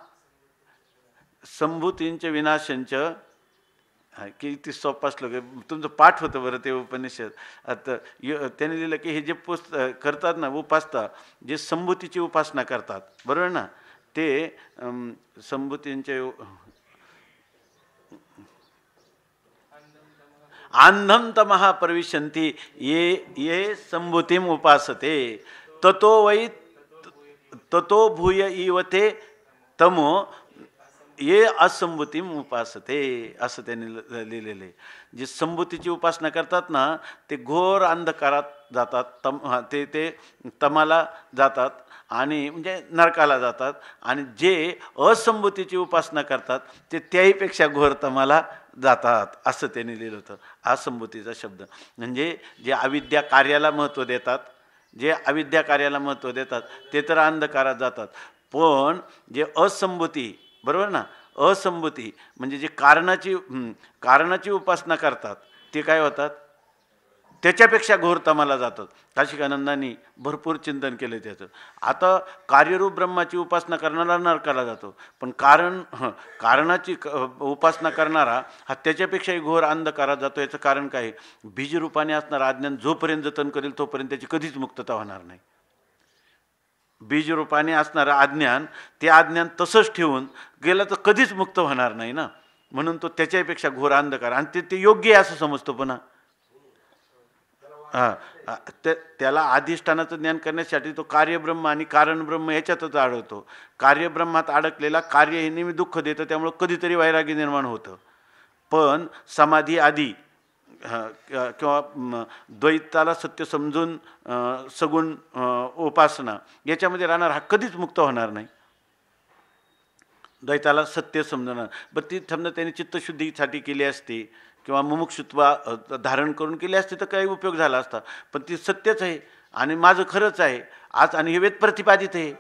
संभूतींचे विनाशांचं किती सोपा श्लोक तुमचं पाठ होतं बरं ते उपनिषद आता त्याने लिहिलं की हे जे पुस्त करतात ना उपासता जे संभूतीची उपासना करतात बरोबर ना ते संभूतींचे आंधम तमहा प्रविशंती ये ये संभूतीम उपासते ततो वै ततो भूय इवते तमो ये असंभूतीम उपासते असं त्यांनी लिहिलेले जे संभूतीची उपासना करतात ना ते घोर अंधकारात जातात तम ते ते तमाला जातात आणि म्हणजे नरकाला जातात आणि जे असंभूतीची उपासना करतात ते त्याहीपेक्षा घोर तमाला जातात असं त्यांनी लिहिलं होतं असंबुतीचा शब्द म्हणजे जे अविद्या कार्याला महत्त्व देतात जे अविद्या कार्याला महत्त्व देतात ते तर अंधकारात जातात पण जे असंभूती बरोबर ना असंभूती म्हणजे जे कारणाची कारणाची उपासना करतात ते काय होतात त्याच्यापेक्षा घोर तमाला जातात काशिकानंदांनी भरपूर चिंतन केलं त्याचं आता कार्यरूप ब्रह्माची उपासना करणारा नरकाला जातो पण कारण कारणाची उपासना करणारा हा त्याच्यापेक्षाही घोर अंधकारात जातो याचं कारण काय बीजरूपाने असणारा अज्ञान जोपर्यंत जतन करेल तोपर्यंत त्याची कधीच मुक्तता होणार नाही बीजरूपाने असणारं अज्ञान ते अज्ञान तसंच ठेवून गेलं तर कधीच मुक्त होणार नाही ना म्हणून तो त्याच्यापेक्षा घोर अंधकार आणि ते ते योग्य आहे असं समजतो पुन्हा हां त्याला अधिष्ठानाचं ज्ञान करण्यासाठी तो कार्यब्रह्म आणि कारणब्रह्म याच्यातच आढळतो कार्यब्रह्मात अडकलेला कार्य हे नेहमी दुःख देतं त्यामुळं कधीतरी वैराग्य निर्माण होतं पण समाधी आधी किंवा द्वैताला सत्य समजून सगुण उपासना याच्यामध्ये राहणार हा कधीच मुक्त होणार नाही द्वैताला सत्य समजणार बरं ती समजा त्याने चित्तशुद्धीसाठी केली असती किंवा मुमुक्षुत्व धारण करून केले असते तर काही उपयोग झाला असता पण ती सत्यच आहे आणि माझं खरंच आहे आज आणि हे वेद प्रतिपादित आहे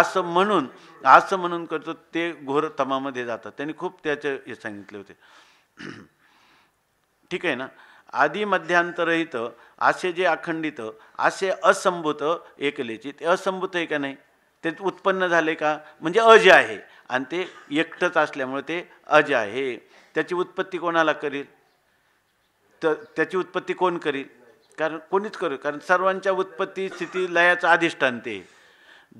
असं म्हणून असं म्हणून करतो ते घोर तमामध्ये जातात त्यांनी खूप त्याचे हे सांगितले होते ठीक आहे ना आधी मध्यांतरहित असे जे अखंडित असे असंभूत एकलेची ते असंभूत आहे का नाही ते उत्पन्न झाले का म्हणजे अज आहे आणि ते एकटंच असल्यामुळे ते अज आहे त्याची उत्पत्ती कोणाला करेल त त्याची उत्पत्ती कोण करी कारण कोणीच करू कारण सर्वांच्या उत्पत्ती स्थिती लयाचं अधिष्ठान ते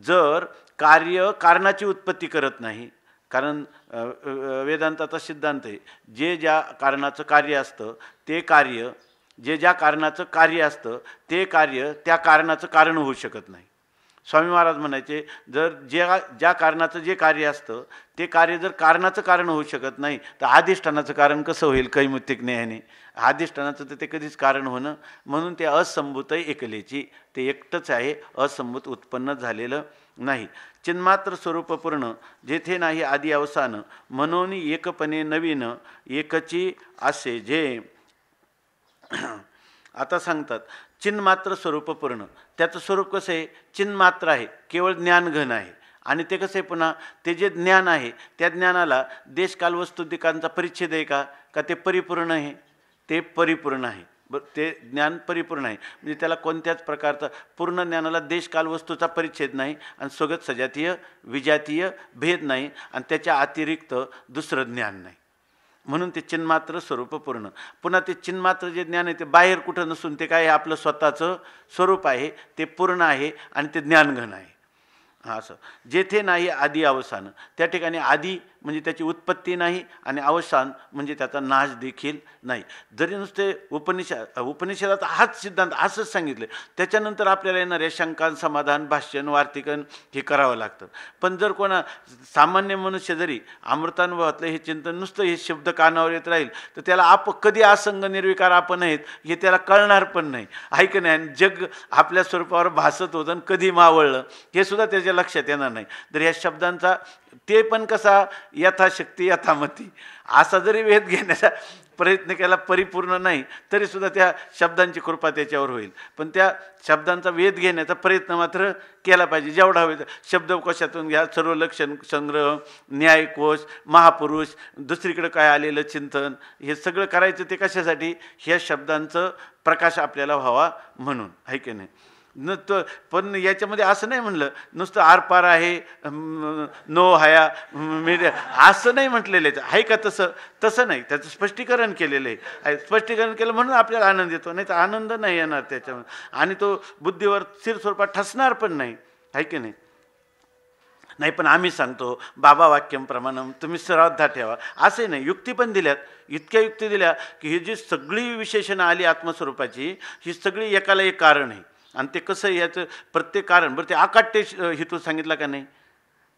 जर कार्य कारणाची उत्पत्ती करत नाही कारण वेदांताचा सिद्धांत आहे जे ज्या कारणाचं कार्य असतं ते कार्य जे ज्या कारणाचं कार्य असतं ते कार्य त्या कारणाचं कारण होऊ शकत नाही स्वामी महाराज म्हणायचे जर ज्या ज्या कारणाचं जे कार्य असतं ते कार्य जर कारणाचं कारण होऊ शकत नाही तर अधिष्ठानाचं कारण कसं होईल कैमुत्तिक न्यायाने अधिष्ठानाचं तर ते कधीच कारण होणं म्हणून ते असंभूत एकलेची ते एकटंच आहे असंभूत उत्पन्न झालेलं नाही चिन्मात्र स्वरूपपूर्ण जेथे नाही आधी अवसान म्हणून एकपणे नवीन एकची असे जे आता सांगतात चिन्मात्र स्वरूपपूर्ण त्याचं स्वरूप कसं आहे चिन्मात्र आहे केवळ ज्ञानघन आहे आणि ते कसं आहे पुन्हा ते जे ज्ञान आहे त्या ज्ञानाला देश कालवस्तुदिकांचा परिच्छेद आहे का का ते परिपूर्ण आहे ते परिपूर्ण आहे ब ते ज्ञान परिपूर्ण आहे म्हणजे त्याला कोणत्याच प्रकारचा पूर्ण ज्ञानाला देश वस्तूचा परिच्छेद नाही आणि स्वगत सजातीय विजातीय भेद नाही आणि त्याच्या अतिरिक्त दुसरं ज्ञान नाही म्हणून ते चिन्मात्र स्वरूप पूर्ण पुन्हा ते चिन्मात्र जे ज्ञान आहे ते बाहेर कुठं नसून ते काय आपलं स्वतःचं स्वरूप आहे ते पूर्ण आहे आणि ते ज्ञानघन आहे असं जेथे नाही आधी अवसान त्या ठिकाणी आधी म्हणजे त्याची उत्पत्ती नाही आणि अवसान म्हणजे त्याचा नाश देखील नाही जरी नुसते उपनिषद उपनिषदाचा हाच सिद्धांत असंच सांगितलं त्याच्यानंतर आपल्याला येणाऱ्या शंकान समाधान भाष्यन वार्तिकन हे करावं लागतं पण जर कोणा सामान्य मनुष्य जरी अमृतानुभवातलं हे चिंतन नुसतं हे शब्द कानावर येत राहील तर त्याला आप कधी असंग निर्विकार आपण आहेत हे त्याला कळणार पण नाही ऐक नाही आणि जग आपल्या स्वरूपावर भासत होतं कधी मावळलं हे सुद्धा त्याच्या त्याच्या म्हणजे लक्षात येणार नाही तर या शब्दांचा ते पण कसा यथाशक्ती यथामती असा जरी वेध घेण्याचा प्रयत्न केला परिपूर्ण नाही तरीसुद्धा त्या शब्दांची कृपा त्याच्यावर होईल पण त्या शब्दांचा वेध घेण्याचा प्रयत्न मात्र केला पाहिजे जेवढा होईल शब्दकोशातून घ्या सर्व लक्षण संग्रह न्यायकोश महापुरुष दुसरीकडे काय आलेलं चिंतन हे सगळं करायचं ते कशासाठी ह्या शब्दांचं प्रकाश आपल्याला व्हावा म्हणून आहे की नाही न तो पण याच्यामध्ये असं नाही म्हणलं नुसतं आरपार आहे नो हया मिर असं नाही म्हटलेलं आहे का तसं तसं नाही त्याचं स्पष्टीकरण केलेलं आहे स्पष्टीकरण केलं म्हणून आपल्याला आनंद येतो नाही तर आनंद नाही येणार त्याच्यामध्ये आणि तो बुद्धीवर स्थिर स्वरूपात ठसणार पण नाही आहे की नाही नाही पण आम्ही सांगतो बाबा वाक्यम प्रमाणम तुम्ही श्रद्धा ठेवा असे नाही युक्ती पण दिल्यात इतक्या युक्ती दिल्या की ही जी सगळी विशेषणं आली आत्मस्वरूपाची ही सगळी एकाला एक कारण आहे आणि ते कसं याचं प्रत्येक कारण बरं ते आकाट्य हेतू सांगितला का नाही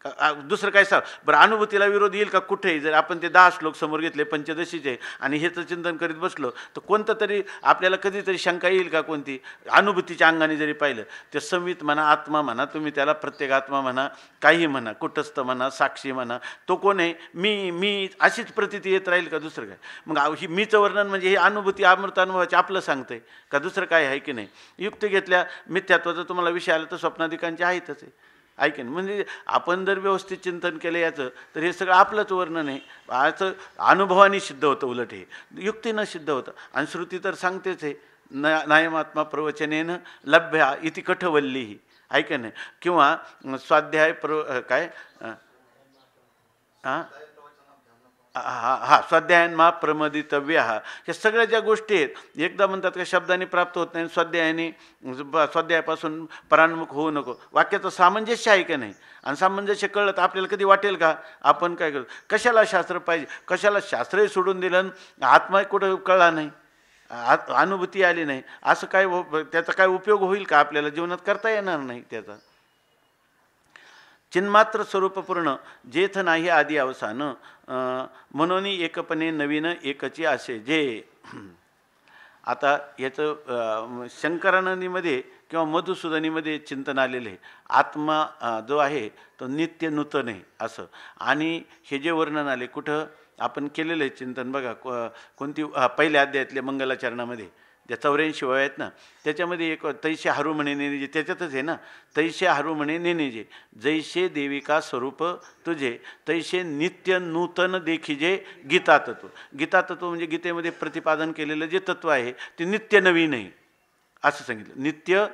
दुसरं काय सांग बरं अनुभूतीला विरोध येईल का कुठेही जर आपण ते दहा श्लोक समोर घेतले पंचदशीचे आणि हेचं चिंतन करीत बसलो तर कोणतं तरी आपल्याला कधीतरी शंका येईल का कोणती अनुभूतीच्या अंगाने जरी पाहिलं ते संवित म्हणा आत्मा म्हणा तुम्ही त्याला प्रत्येक आत्मा म्हणा काही म्हणा कुटस्थ म्हणा साक्षी म्हणा तो कोण आहे मी मी अशीच प्रतिती येत राहील का दुसरं काय मग ही मीचं वर्णन म्हणजे ही अनुभूती अमृत अनुभवाची आपलं सांगतंय का दुसरं काय आहे की नाही युक्ती घेतल्या मिथ्यात्वाचा तुम्हाला विषय आला तर स्वप्नाधिकांचे आहेतच आहे ऐकेन म्हणजे आपण जर व्यवस्थित चिंतन केलं याचं तर हे सगळं आपलंच वर्णन आहे याचं अनुभवाने सिद्ध होतं उलट हे युक्तीनं सिद्ध होतं आणि श्रुती तर सांगतेच आहे न नायमात्मा प्रवचनेनं लभ्या इति कठवल्ली ही ना किंवा स्वाध्याय प्र काय हां हा हा स्वाध्यायन मा प्रमदितव्य हा या सगळ्या ज्या गोष्टी आहेत एकदा म्हणतात का शब्दाने प्राप्त होत नाही स्वाध्यायाने स्वाध्यायापासून परान्मुख होऊ नको वाक्याचं सामंजस्य आहे का नाही आणि सामंजस्य कळलं तर आपल्याला कधी वाटेल का आपण काय करू कशाला शास्त्र पाहिजे कशाला शास्त्रही सोडून दिलं आत्मा कुठं कळला नाही अनुभूती आली नाही असं काय त्याचा काय उपयोग होईल का आपल्याला जीवनात करता येणार नाही त्याचा चिन्मात्र स्वरूपपूर्ण जेथ नाही आधी अवसानं म्हणून एकपणे नवीन एकची असे जे आता याचं शंकरानंदीमध्ये किंवा मधुसूदनीमध्ये चिंतन आलेलं आहे आत्मा जो आहे तो नित्य नूतन आहे असं आणि हे जे वर्णन आले कुठं आपण केलेलं आहे चिंतन बघा कोणती पहिल्या अध्यायातल्या मंगलाचरणामध्ये ज्या चौऱ्याऐंशी वय आहेत ना त्याच्यामध्ये एक तैसे हारू म्हणे जे त्याच्यातच आहे ना तैसे हारू म्हणे जे जैसे देविका स्वरूप तुझे तैसे नित्य नूतन देखिजे गीता गीतातत्व गीता म्हणजे गीतेमध्ये प्रतिपादन केलेलं जे तत्व आहे ते नित्य नवीन आहे असं सांगितलं नित्य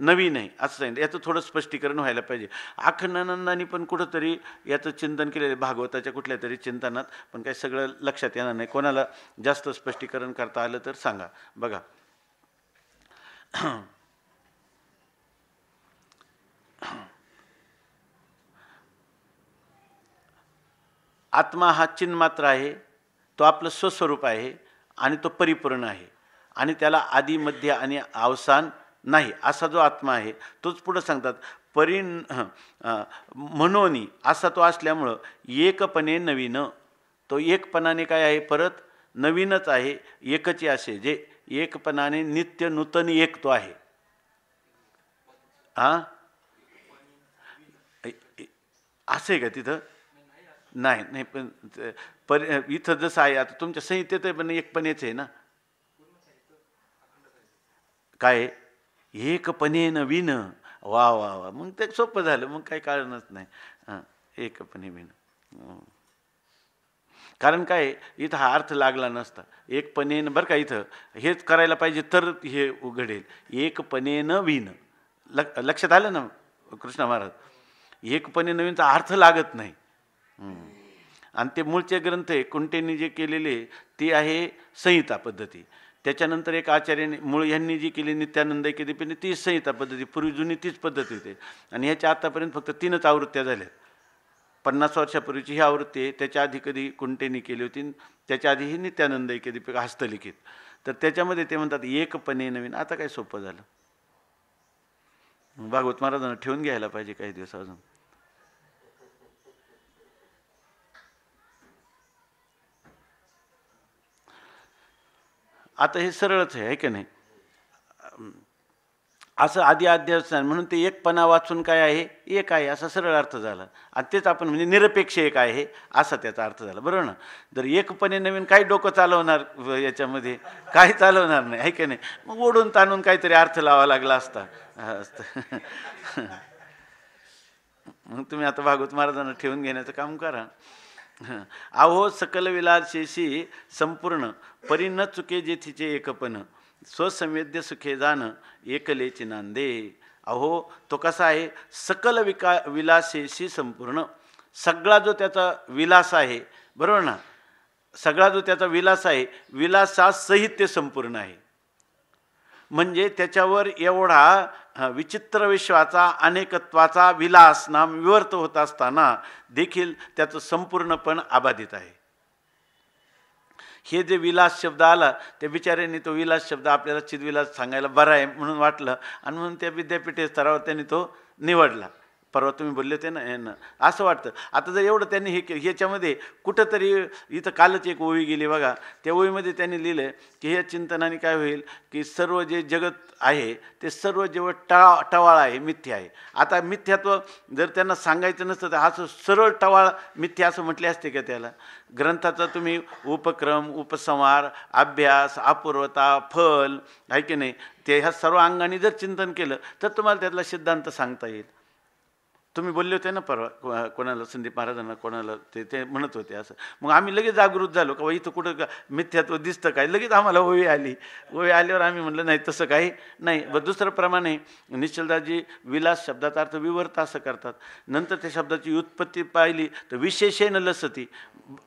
नवीन आहे असं सांगितलं याचं थोडं स्पष्टीकरण व्हायला पाहिजे आखंडानंदानी पण कुठंतरी याचं चिंतन केलेलं भागवताच्या कुठल्या तरी चिंतनात पण काही सगळं लक्षात येणार नाही कोणाला जास्त स्पष्टीकरण करता आलं तर सांगा बघा आत्मा हा चिन्मात्र आहे तो आपलं स्वस्वरूप आहे आणि तो परिपूर्ण आहे आणि त्याला आधी मध्य आणि अवसान नाही असा जो आत्मा आहे तोच पुढं सांगतात परि म्हणोनी असा तो असल्यामुळं एकपणे नवीन तो एकपणाने काय आहे परत नवीनच आहे एकचे असे जे एकपणाने नित्य नूतन एक तो आहे हा असं आहे का तिथं नाही नाही पण पर इथं जसं आहे आता तुमच्या संहितेत पण एकपणेच आहे ना काय आहे एकपणे नवीन वा वा वा मग ते सोपं झालं मग काही कारणच नाही एक एकपणे विण हो. कारण काय इथं हा अर्थ लागला नसता एकपणेनं बरं का इथं हेच करायला पाहिजे तर हे उघडेल एकपणेनं न ल लक्षात आलं ना कृष्ण महाराज एकपणे नवीनचा अर्थ लागत नाही आणि ते मूळचे ग्रंथ आहे कुंटेने जे केलेले ते आहे संहिता पद्धती त्याच्यानंतर एक आचार्याने मूळ यांनी जी केली नित्यानंद केली ती संहिता पद्धती पूर्वी जुनी तीच पद्धती होती आणि ह्याच्या आतापर्यंत फक्त तीनच आवृत्त्या झाल्या पन्नास वर्षापूर्वीची ही आवृत्ती आहे त्याच्या आधी कधी कुंटेनी केली होती त्याच्या आधी ही नित्यानंद एक हस्तलिखित तर त्याच्यामध्ये ते म्हणतात एकपणे नवीन आता काय सोपं झालं भागवत महाराजांना ठेवून घ्यायला पाहिजे काही दिवस अजून आता हे सरळच आहे की नाही असं आधी नाही म्हणून ते एकपणा वाचून काय आहे एक आहे असा सरळ अर्थ झाला आणि तेच आपण म्हणजे निरपेक्ष एक आहे असा त्याचा अर्थ झाला बरोबर ना जर एकपणे नवीन काय डोकं चालवणार याच्यामध्ये काय चालवणार नाही आहे की नाही मग ओढून ताणून काहीतरी अर्थ लावा लागला असता मग तुम्ही आता भागवत महाराजांना ठेवून घेण्याचं काम करा आहो सकल विलासेशी संपूर्ण परी न चुके जे तिचे एकपण स्वसंवेद्य सुखे जाण एकलेची नांदे अहो तो कसा आहे सकल विका विलासेशी संपूर्ण सगळा जो त्याचा विलास आहे बरोबर ना सगळा जो त्याचा विलास आहे विलासासहित ते संपूर्ण आहे म्हणजे त्याच्यावर एवढा विचित्र विश्वाचा अनेकत्वाचा विलास नाम विवर्त होत असताना देखील त्याचं संपूर्णपण आबाधित आहे हे जे विलास शब्द आला त्या बिचाऱ्यांनी तो विलास शब्द आपल्याला चिदविलास सांगायला बरा आहे म्हणून वाटलं आणि म्हणून त्या विद्यापीठ स्तरावर त्यांनी तो निवडला परवा तुम्ही बोलले होते ना असं वाटतं आता जर एवढं त्यांनी हे ह्याच्यामध्ये कुठंतरी इथं कालच एक ओवी गेली बघा त्या ओवीमध्ये त्यांनी लिहिलं की ह्या चिंतनाने काय होईल की सर्व जे जगत आहे ते सर्व जेव्हा टा टवाळ आहे मिथ्या आहे आता मिथ्यात्व जर त्यांना सांगायचं नसतं तर असं सरळ टवाळ मिथ्या असं म्हटले असते का त्याला ग्रंथाचा तुम्ही उपक्रम उपसंहार अभ्यास अपूर्वता फल आहे की नाही ते ह्या सर्व अंगाने जर चिंतन केलं तर तुम्हाला त्यातला सिद्धांत सांगता येईल तुम्ही बोलले होते ना परवा कोणाला संदीप महाराजांना कोणाला ते ते म्हणत होते असं मग आम्ही लगेच जागृत झालो का इथं कुठं मिथ्यात्व दिसतं काय लगेच आम्हाला ओवी आली ओवी आल्यावर आम्ही म्हटलं नाही तसं काही नाही व दुसऱ्याप्रमाणे निश्चलदाजी विलास शब्दाचा अर्थ विवर्त असं करतात नंतर त्या शब्दाची उत्पत्ती पाहिली तर विशेषेनं लसती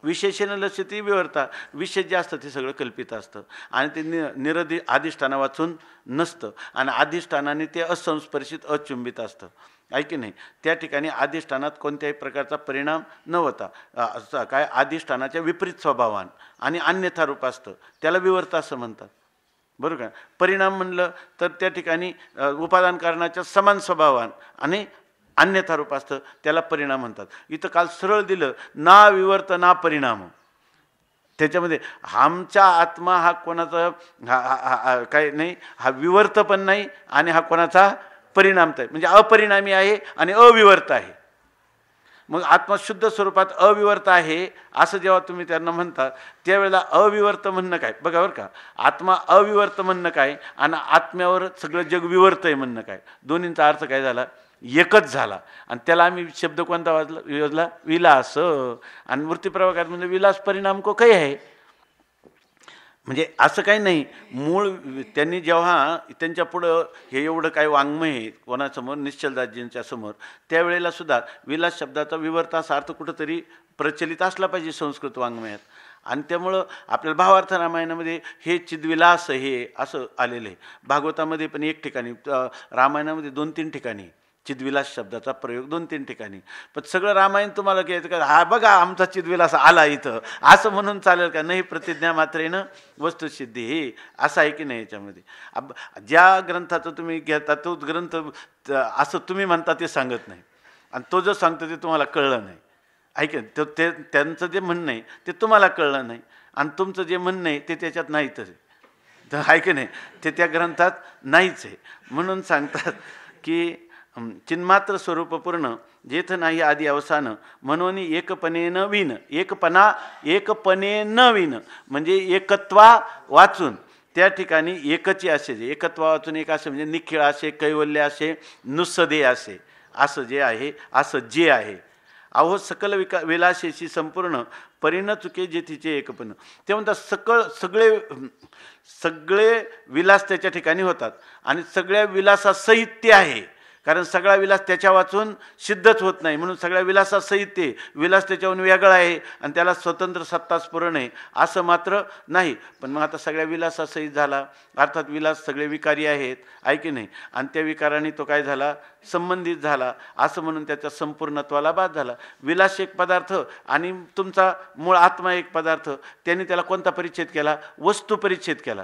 विशेषेनं लसती विवरता विशेष जे असतं ते सगळं कल्पित असतं आणि ते नि निरधी अधिष्ठाना वाचून नसतं आणि अधिष्ठानाने ते असंस्पर्शित अचुंबित असतं आहे की नाही त्या ठिकाणी आधिष्ठानात कोणत्याही प्रकारचा परिणाम न होता काय आधिष्ठानाच्या विपरीत स्वभावान आणि अन्यथा रूप असतं त्याला विवर्त असं म्हणतात बरोबर का परिणाम म्हणलं तर त्या ठिकाणी उपादान कारणाच्या समान स्वभावान आणि अन्यथा रूप असतं त्याला परिणाम म्हणतात इथं काल सरळ दिलं ना विवर्त ना परिणाम त्याच्यामध्ये आमचा आत्मा हा कोणाचा काय नाही हा विवर्त पण नाही आणि हा कोणाचा परिणामत म्हणजे अपरिणामी आहे आणि अविवर्त आहे मग आत्मा शुद्ध स्वरूपात अविवर्त आहे असं जेव्हा तुम्ही त्यांना म्हणता त्यावेळेला अविवर्त म्हणणं काय बघा बरं का आत्मा अविवर्त म्हणणं काय आणि आत्म्यावर सगळं जग विवर्त आहे म्हणणं काय दोन्हींचा अर्थ काय झाला एकच झाला आणि त्याला आम्ही शब्द कोणता वाजला योजला विलास आणि मूर्तीप्रभागात म्हणजे विलास परिणाम को काही आहे म्हणजे असं काही नाही मूळ त्यांनी जेव्हा त्यांच्या पुढं हे एवढं काय वाङ्मय आहे कोणासमोर निश्चलदासजींच्या समोर त्यावेळेला सुद्धा विलास शब्दाचा असा अर्थ कुठंतरी प्रचलित असला पाहिजे संस्कृत वाङ्मयात आणि त्यामुळं आपल्या भावार्थ रामायणामध्ये हे चिद्विलास हे असं आलेलं आहे भागवतामध्ये पण एक ठिकाणी रामायणामध्ये दोन तीन ठिकाणी चिदविलास शब्दाचा प्रयोग दोन तीन ठिकाणी पण सगळं रामायण तुम्हाला घ्यायचं का हा बघा आमचा चिदविलास आला इथं असं म्हणून चालेल का नाही प्रतिज्ञा मात्रेनं वस्तुसिद्धी हे असं आहे की नाही याच्यामध्ये अब ज्या ग्रंथाचा तुम्ही घेता तो ग्रंथ असं तुम्ही म्हणता ते सांगत नाही आणि तो जो सांगतो ते तुम्हाला कळलं नाही ऐक तो ते त्यांचं जे म्हणणं आहे ते तुम्हाला कळलं नाही आणि तुमचं जे म्हणणं आहे ते त्याच्यात नाहीतच आहे तर आहे की नाही ते त्या ग्रंथात नाहीच आहे म्हणून सांगतात की चिन्मात्र स्वरूपपूर्ण जेथ नाही आदी अवसान म्हणून एकपणेन विन एकपणा एकपणे न विन म्हणजे एकत्वा वाचून त्या ठिकाणी एकची असे जे एकत्वा वाचून एक असे म्हणजे निखिळ असे कैवल्य असे नुसदे असे असं जे आहे असं जे आहे अहो सकल विका विलासेशी संपूर्ण परिण चुके जे तिचे एकपण ते म्हणतात सकळ सगळे सगळे विलास त्याच्या ठिकाणी होतात आणि सगळ्या विलासा ते आहे कारण सगळा विलास त्याच्या वाचून सिद्धच होत नाही म्हणून सगळ्या विलासासहित ते विलास त्याच्याहून वेगळा आहे आणि त्याला स्वतंत्र सत्ता स्फुरण आहे असं मात्र नाही पण मग आता सगळ्या विलासासहित झाला अर्थात विलास सगळे विकारी आहेत आहे की नाही आणि त्या विकाराने तो काय झाला संबंधित झाला असं म्हणून त्याच्या संपूर्णत्वाला बाद झाला विलास एक पदार्थ आणि तुमचा मूळ आत्मा एक पदार्थ त्यांनी त्याला कोणता परिच्छेद केला वस्तू परिच्छेद केला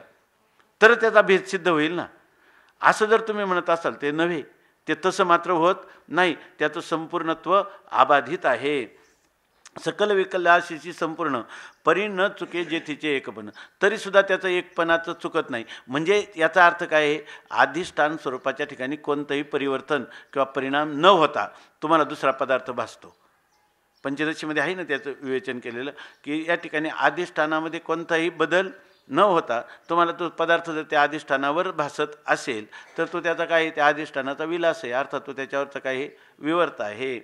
तर त्याचा भेद सिद्ध होईल ना असं जर तुम्ही म्हणत असाल ते नव्हे ते तसं मात्र होत नाही त्याचं संपूर्णत्व आबाधित आहे सकल विकलाशीची संपूर्ण परी न चुके जे तिचे एकपण तरीसुद्धा त्याचं एकपणाचं चुकत नाही म्हणजे याचा अर्थ काय आहे अधिष्ठान स्वरूपाच्या ठिकाणी कोणतंही परिवर्तन किंवा परिणाम न होता तुम्हाला दुसरा पदार्थ भासतो पंचदशीमध्ये आहे ना त्याचं विवेचन केलेलं की या ठिकाणी अधिष्ठानामध्ये कोणताही बदल न होता तुम्हाला तो पदार्थ जर त्या अधिष्ठानावर भासत असेल तर तो त्याचा काही त्या अधिष्ठानाचा विलास आहे अर्थात तो त्याच्यावरचं काही विवर्त आहे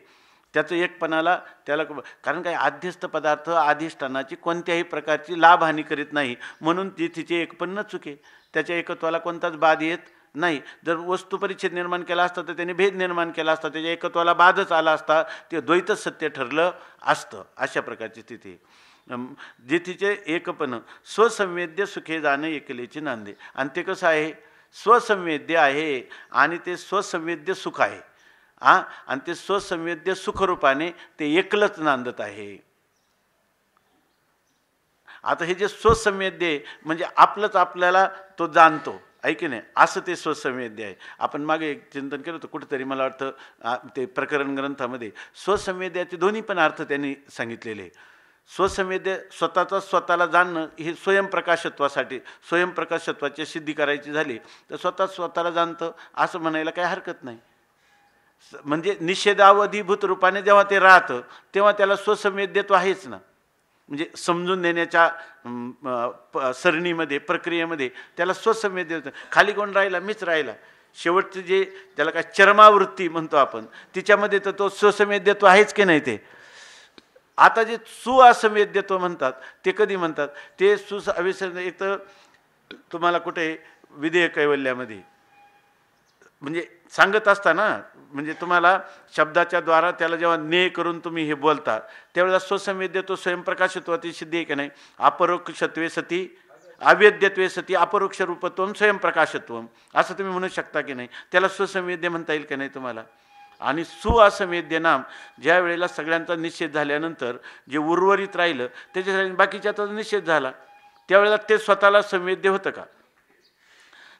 त्याचं एकपणाला त्याला कारण काय आध्यस्थ पदार्थ अधिष्ठानाची कोणत्याही प्रकारची लाभहानी करीत नाही म्हणून ती तिचे एकपण न चुके त्याच्या एकत्वाला कोणताच बाद येत नाही जर वस्तू परिच्छेद निर्माण केला असता तर त्याने भेद निर्माण केला असता त्याच्या एकत्वाला बादच आला असता ते द्वैतच सत्य ठरलं असतं अशा प्रकारची स्थिती जे तिचे एकपण स्वसंवेद्य सुखे जाणं एकलेची नांदे आणि ते कसं आहे स्वसंवेद्य आहे आणि ते स्वसंवेद्य सुख आहे हा आणि ते स्वसंवेद्य सुखरूपाने ते एकलच नांदत आहे आता हे जे स्वसंवेद्य म्हणजे आपलंच आपल्याला तो जाणतो आहे की नाही असं ते स्वसंवेद्य आहे आपण मागे एक चिंतन केलं होतं कुठेतरी मला वाटतं ते प्रकरण ग्रंथामध्ये स्वसंवेद्याचे दोन्ही पण अर्थ त्यांनी सांगितलेले आहे स्वसंवेद्य स्वतःचा स्वतःला जाणणं हे स्वयंप्रकाशत्वासाठी स्वयंप्रकाशत्वाची सिद्धी करायची झाली तर स्वतः स्वतःला जाणतं असं म्हणायला काही हरकत नाही म्हणजे निषेधावधीभूत रूपाने जेव्हा ते राहतं तेव्हा त्याला स्वसंवेद्यत्व आहेच ना म्हणजे समजून देण्याच्या सरणीमध्ये प्रक्रियेमध्ये त्याला स्वसमेध्य खाली कोण राहिला मीच राहिला शेवटचं जे त्याला काय चर्मावृत्ती म्हणतो आपण तिच्यामध्ये तर तो देतो आहेच की नाही ते आता जे सु असंवेद्यत्व म्हणतात ते कधी म्हणतात ते सुस एक तर तुम्हाला कुठे विधेयक कैवल्यामध्ये म्हणजे सांगत असताना म्हणजे तुम्हाला शब्दाच्या द्वारा त्याला जेव्हा ने करून तुम्ही हे बोलता त्यावेळेला स्वसंवेद्य तो स्वयंप्रकाशत्वाची सिद्धी आहे की नाही अपरोक्षत्वे सती अवेद्यत्वे सती अपरोक्ष रूपत्वम स्वयंप्रकाशत्व असं तुम्ही म्हणू शकता की नाही त्याला स्वसंवेद्य म्हणता येईल की नाही तुम्हाला आणि सु नाम ज्या वेळेला सगळ्यांचा निषेध झाल्यानंतर जे उर्वरित राहिलं त्याच्यासाठी तर निषेध झाला त्यावेळेला ते स्वतःला संवेद्य होतं का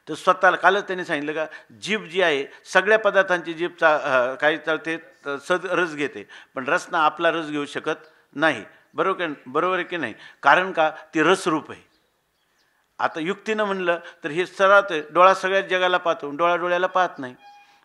तर स्वतःला कालच त्यांनी सांगितलं का जीभ जी आहे सगळ्या पदार्थांची जीभ चा काही चालते सद रस घेते पण रसना आपला रस घेऊ शकत नाही बरोबर बरोबर आहे की नाही कारण का ती रसरूप आहे आता युक्तीनं म्हणलं तर हे सरात डोळा सगळ्यात जगाला पाहतो डोळा डोळ्याला पाहत नाही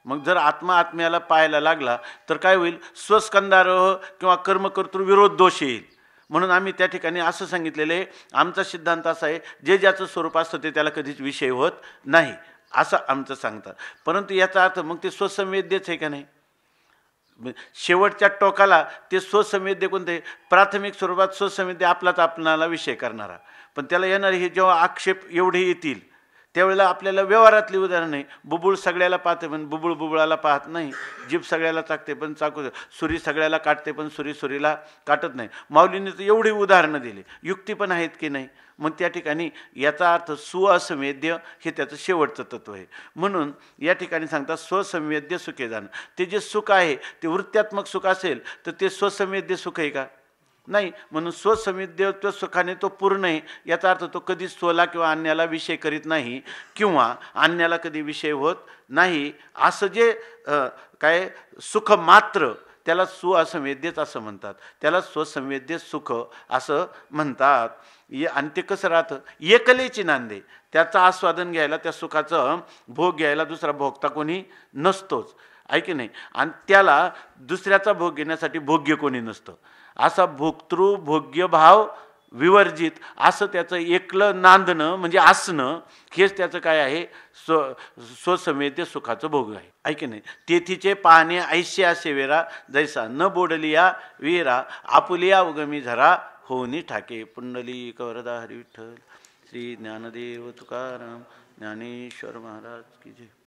मग जर आत्मा आत्म्याला पाहायला लागला तर काय होईल स्वस्कंदारोह किंवा कर्मकर्तृ विरोध दोष येईल म्हणून आम्ही त्या ठिकाणी असं सांगितलेलं आहे आमचा सिद्धांत असा आहे जे ज्याचं स्वरूप असतं ते त्याला कधीच विषय होत नाही असं आमचं सांगतात परंतु याचा अर्थ मग ते स्वसंवेद्यच आहे का नाही शेवटच्या टोकाला ते स्वसंवेद्य कोणते प्राथमिक स्वरूपात स्वसंवेद्य आपलाच आपणाला विषय करणारा पण त्याला येणारे हे जेव्हा आक्षेप एवढे येतील त्यावेळेला आपल्याला व्यवहारातली उदाहरण आहे बुबुळ सगळ्याला पाहते पण बुबुळ बुबुळाला पाहत नाही जीभ सगळ्याला चाकते पण चाकू सुरी सगळ्याला काटते पण सुरी सुरीला काटत नाही माऊलीने तर एवढी उदाहरणं दिली युक्ती पण आहेत की नाही मग त्या ठिकाणी याचा अर्थ सुअसंवेद्य हे त्याचं शेवटचं तत्व आहे म्हणून या ठिकाणी सांगतात स्वसंवेद्य सुखे जाणं ते जे सुख आहे ते वृत्त्यात्मक सुख असेल तर ते स्वसंवेद्य सुख आहे का नाही म्हणून स्वसमिदेवत्व सुखाने तो पूर्ण आहे याचा अर्थ तो कधीच स्वला किंवा अन्याला विषय करीत नाही किंवा अन्याला कधी विषय होत नाही असं जे काय सुख मात्र त्याला सु असंवेद्यच असं म्हणतात त्याला स्वसंवेद्य सुख असं म्हणतात ये आणि ते कसं राहतं एकलेची नांदे त्याचं आस्वादन घ्यायला त्या सुखाचं भोग घ्यायला दुसरा भोगता कोणी नसतोच आहे की नाही आणि त्याला दुसऱ्याचा भोग घेण्यासाठी भोग्य कोणी नसतं असा भोक्तृ भोग्य भाव विवर्जित असं त्याचं एकलं नांदणं म्हणजे आसणं हेच त्याचं काय आहे स्व स्वसमेते सुखाचं भोग आहे ऐक नाही तेथीचे पाहणे असे वेरा जैसा न बोडलिया विरा आपुलिया उगमी झरा होनी ठाके पुंडली कवरदा हरी विठ्ठल श्री ज्ञानदेव तुकाराम ज्ञानेश्वर महाराज की जय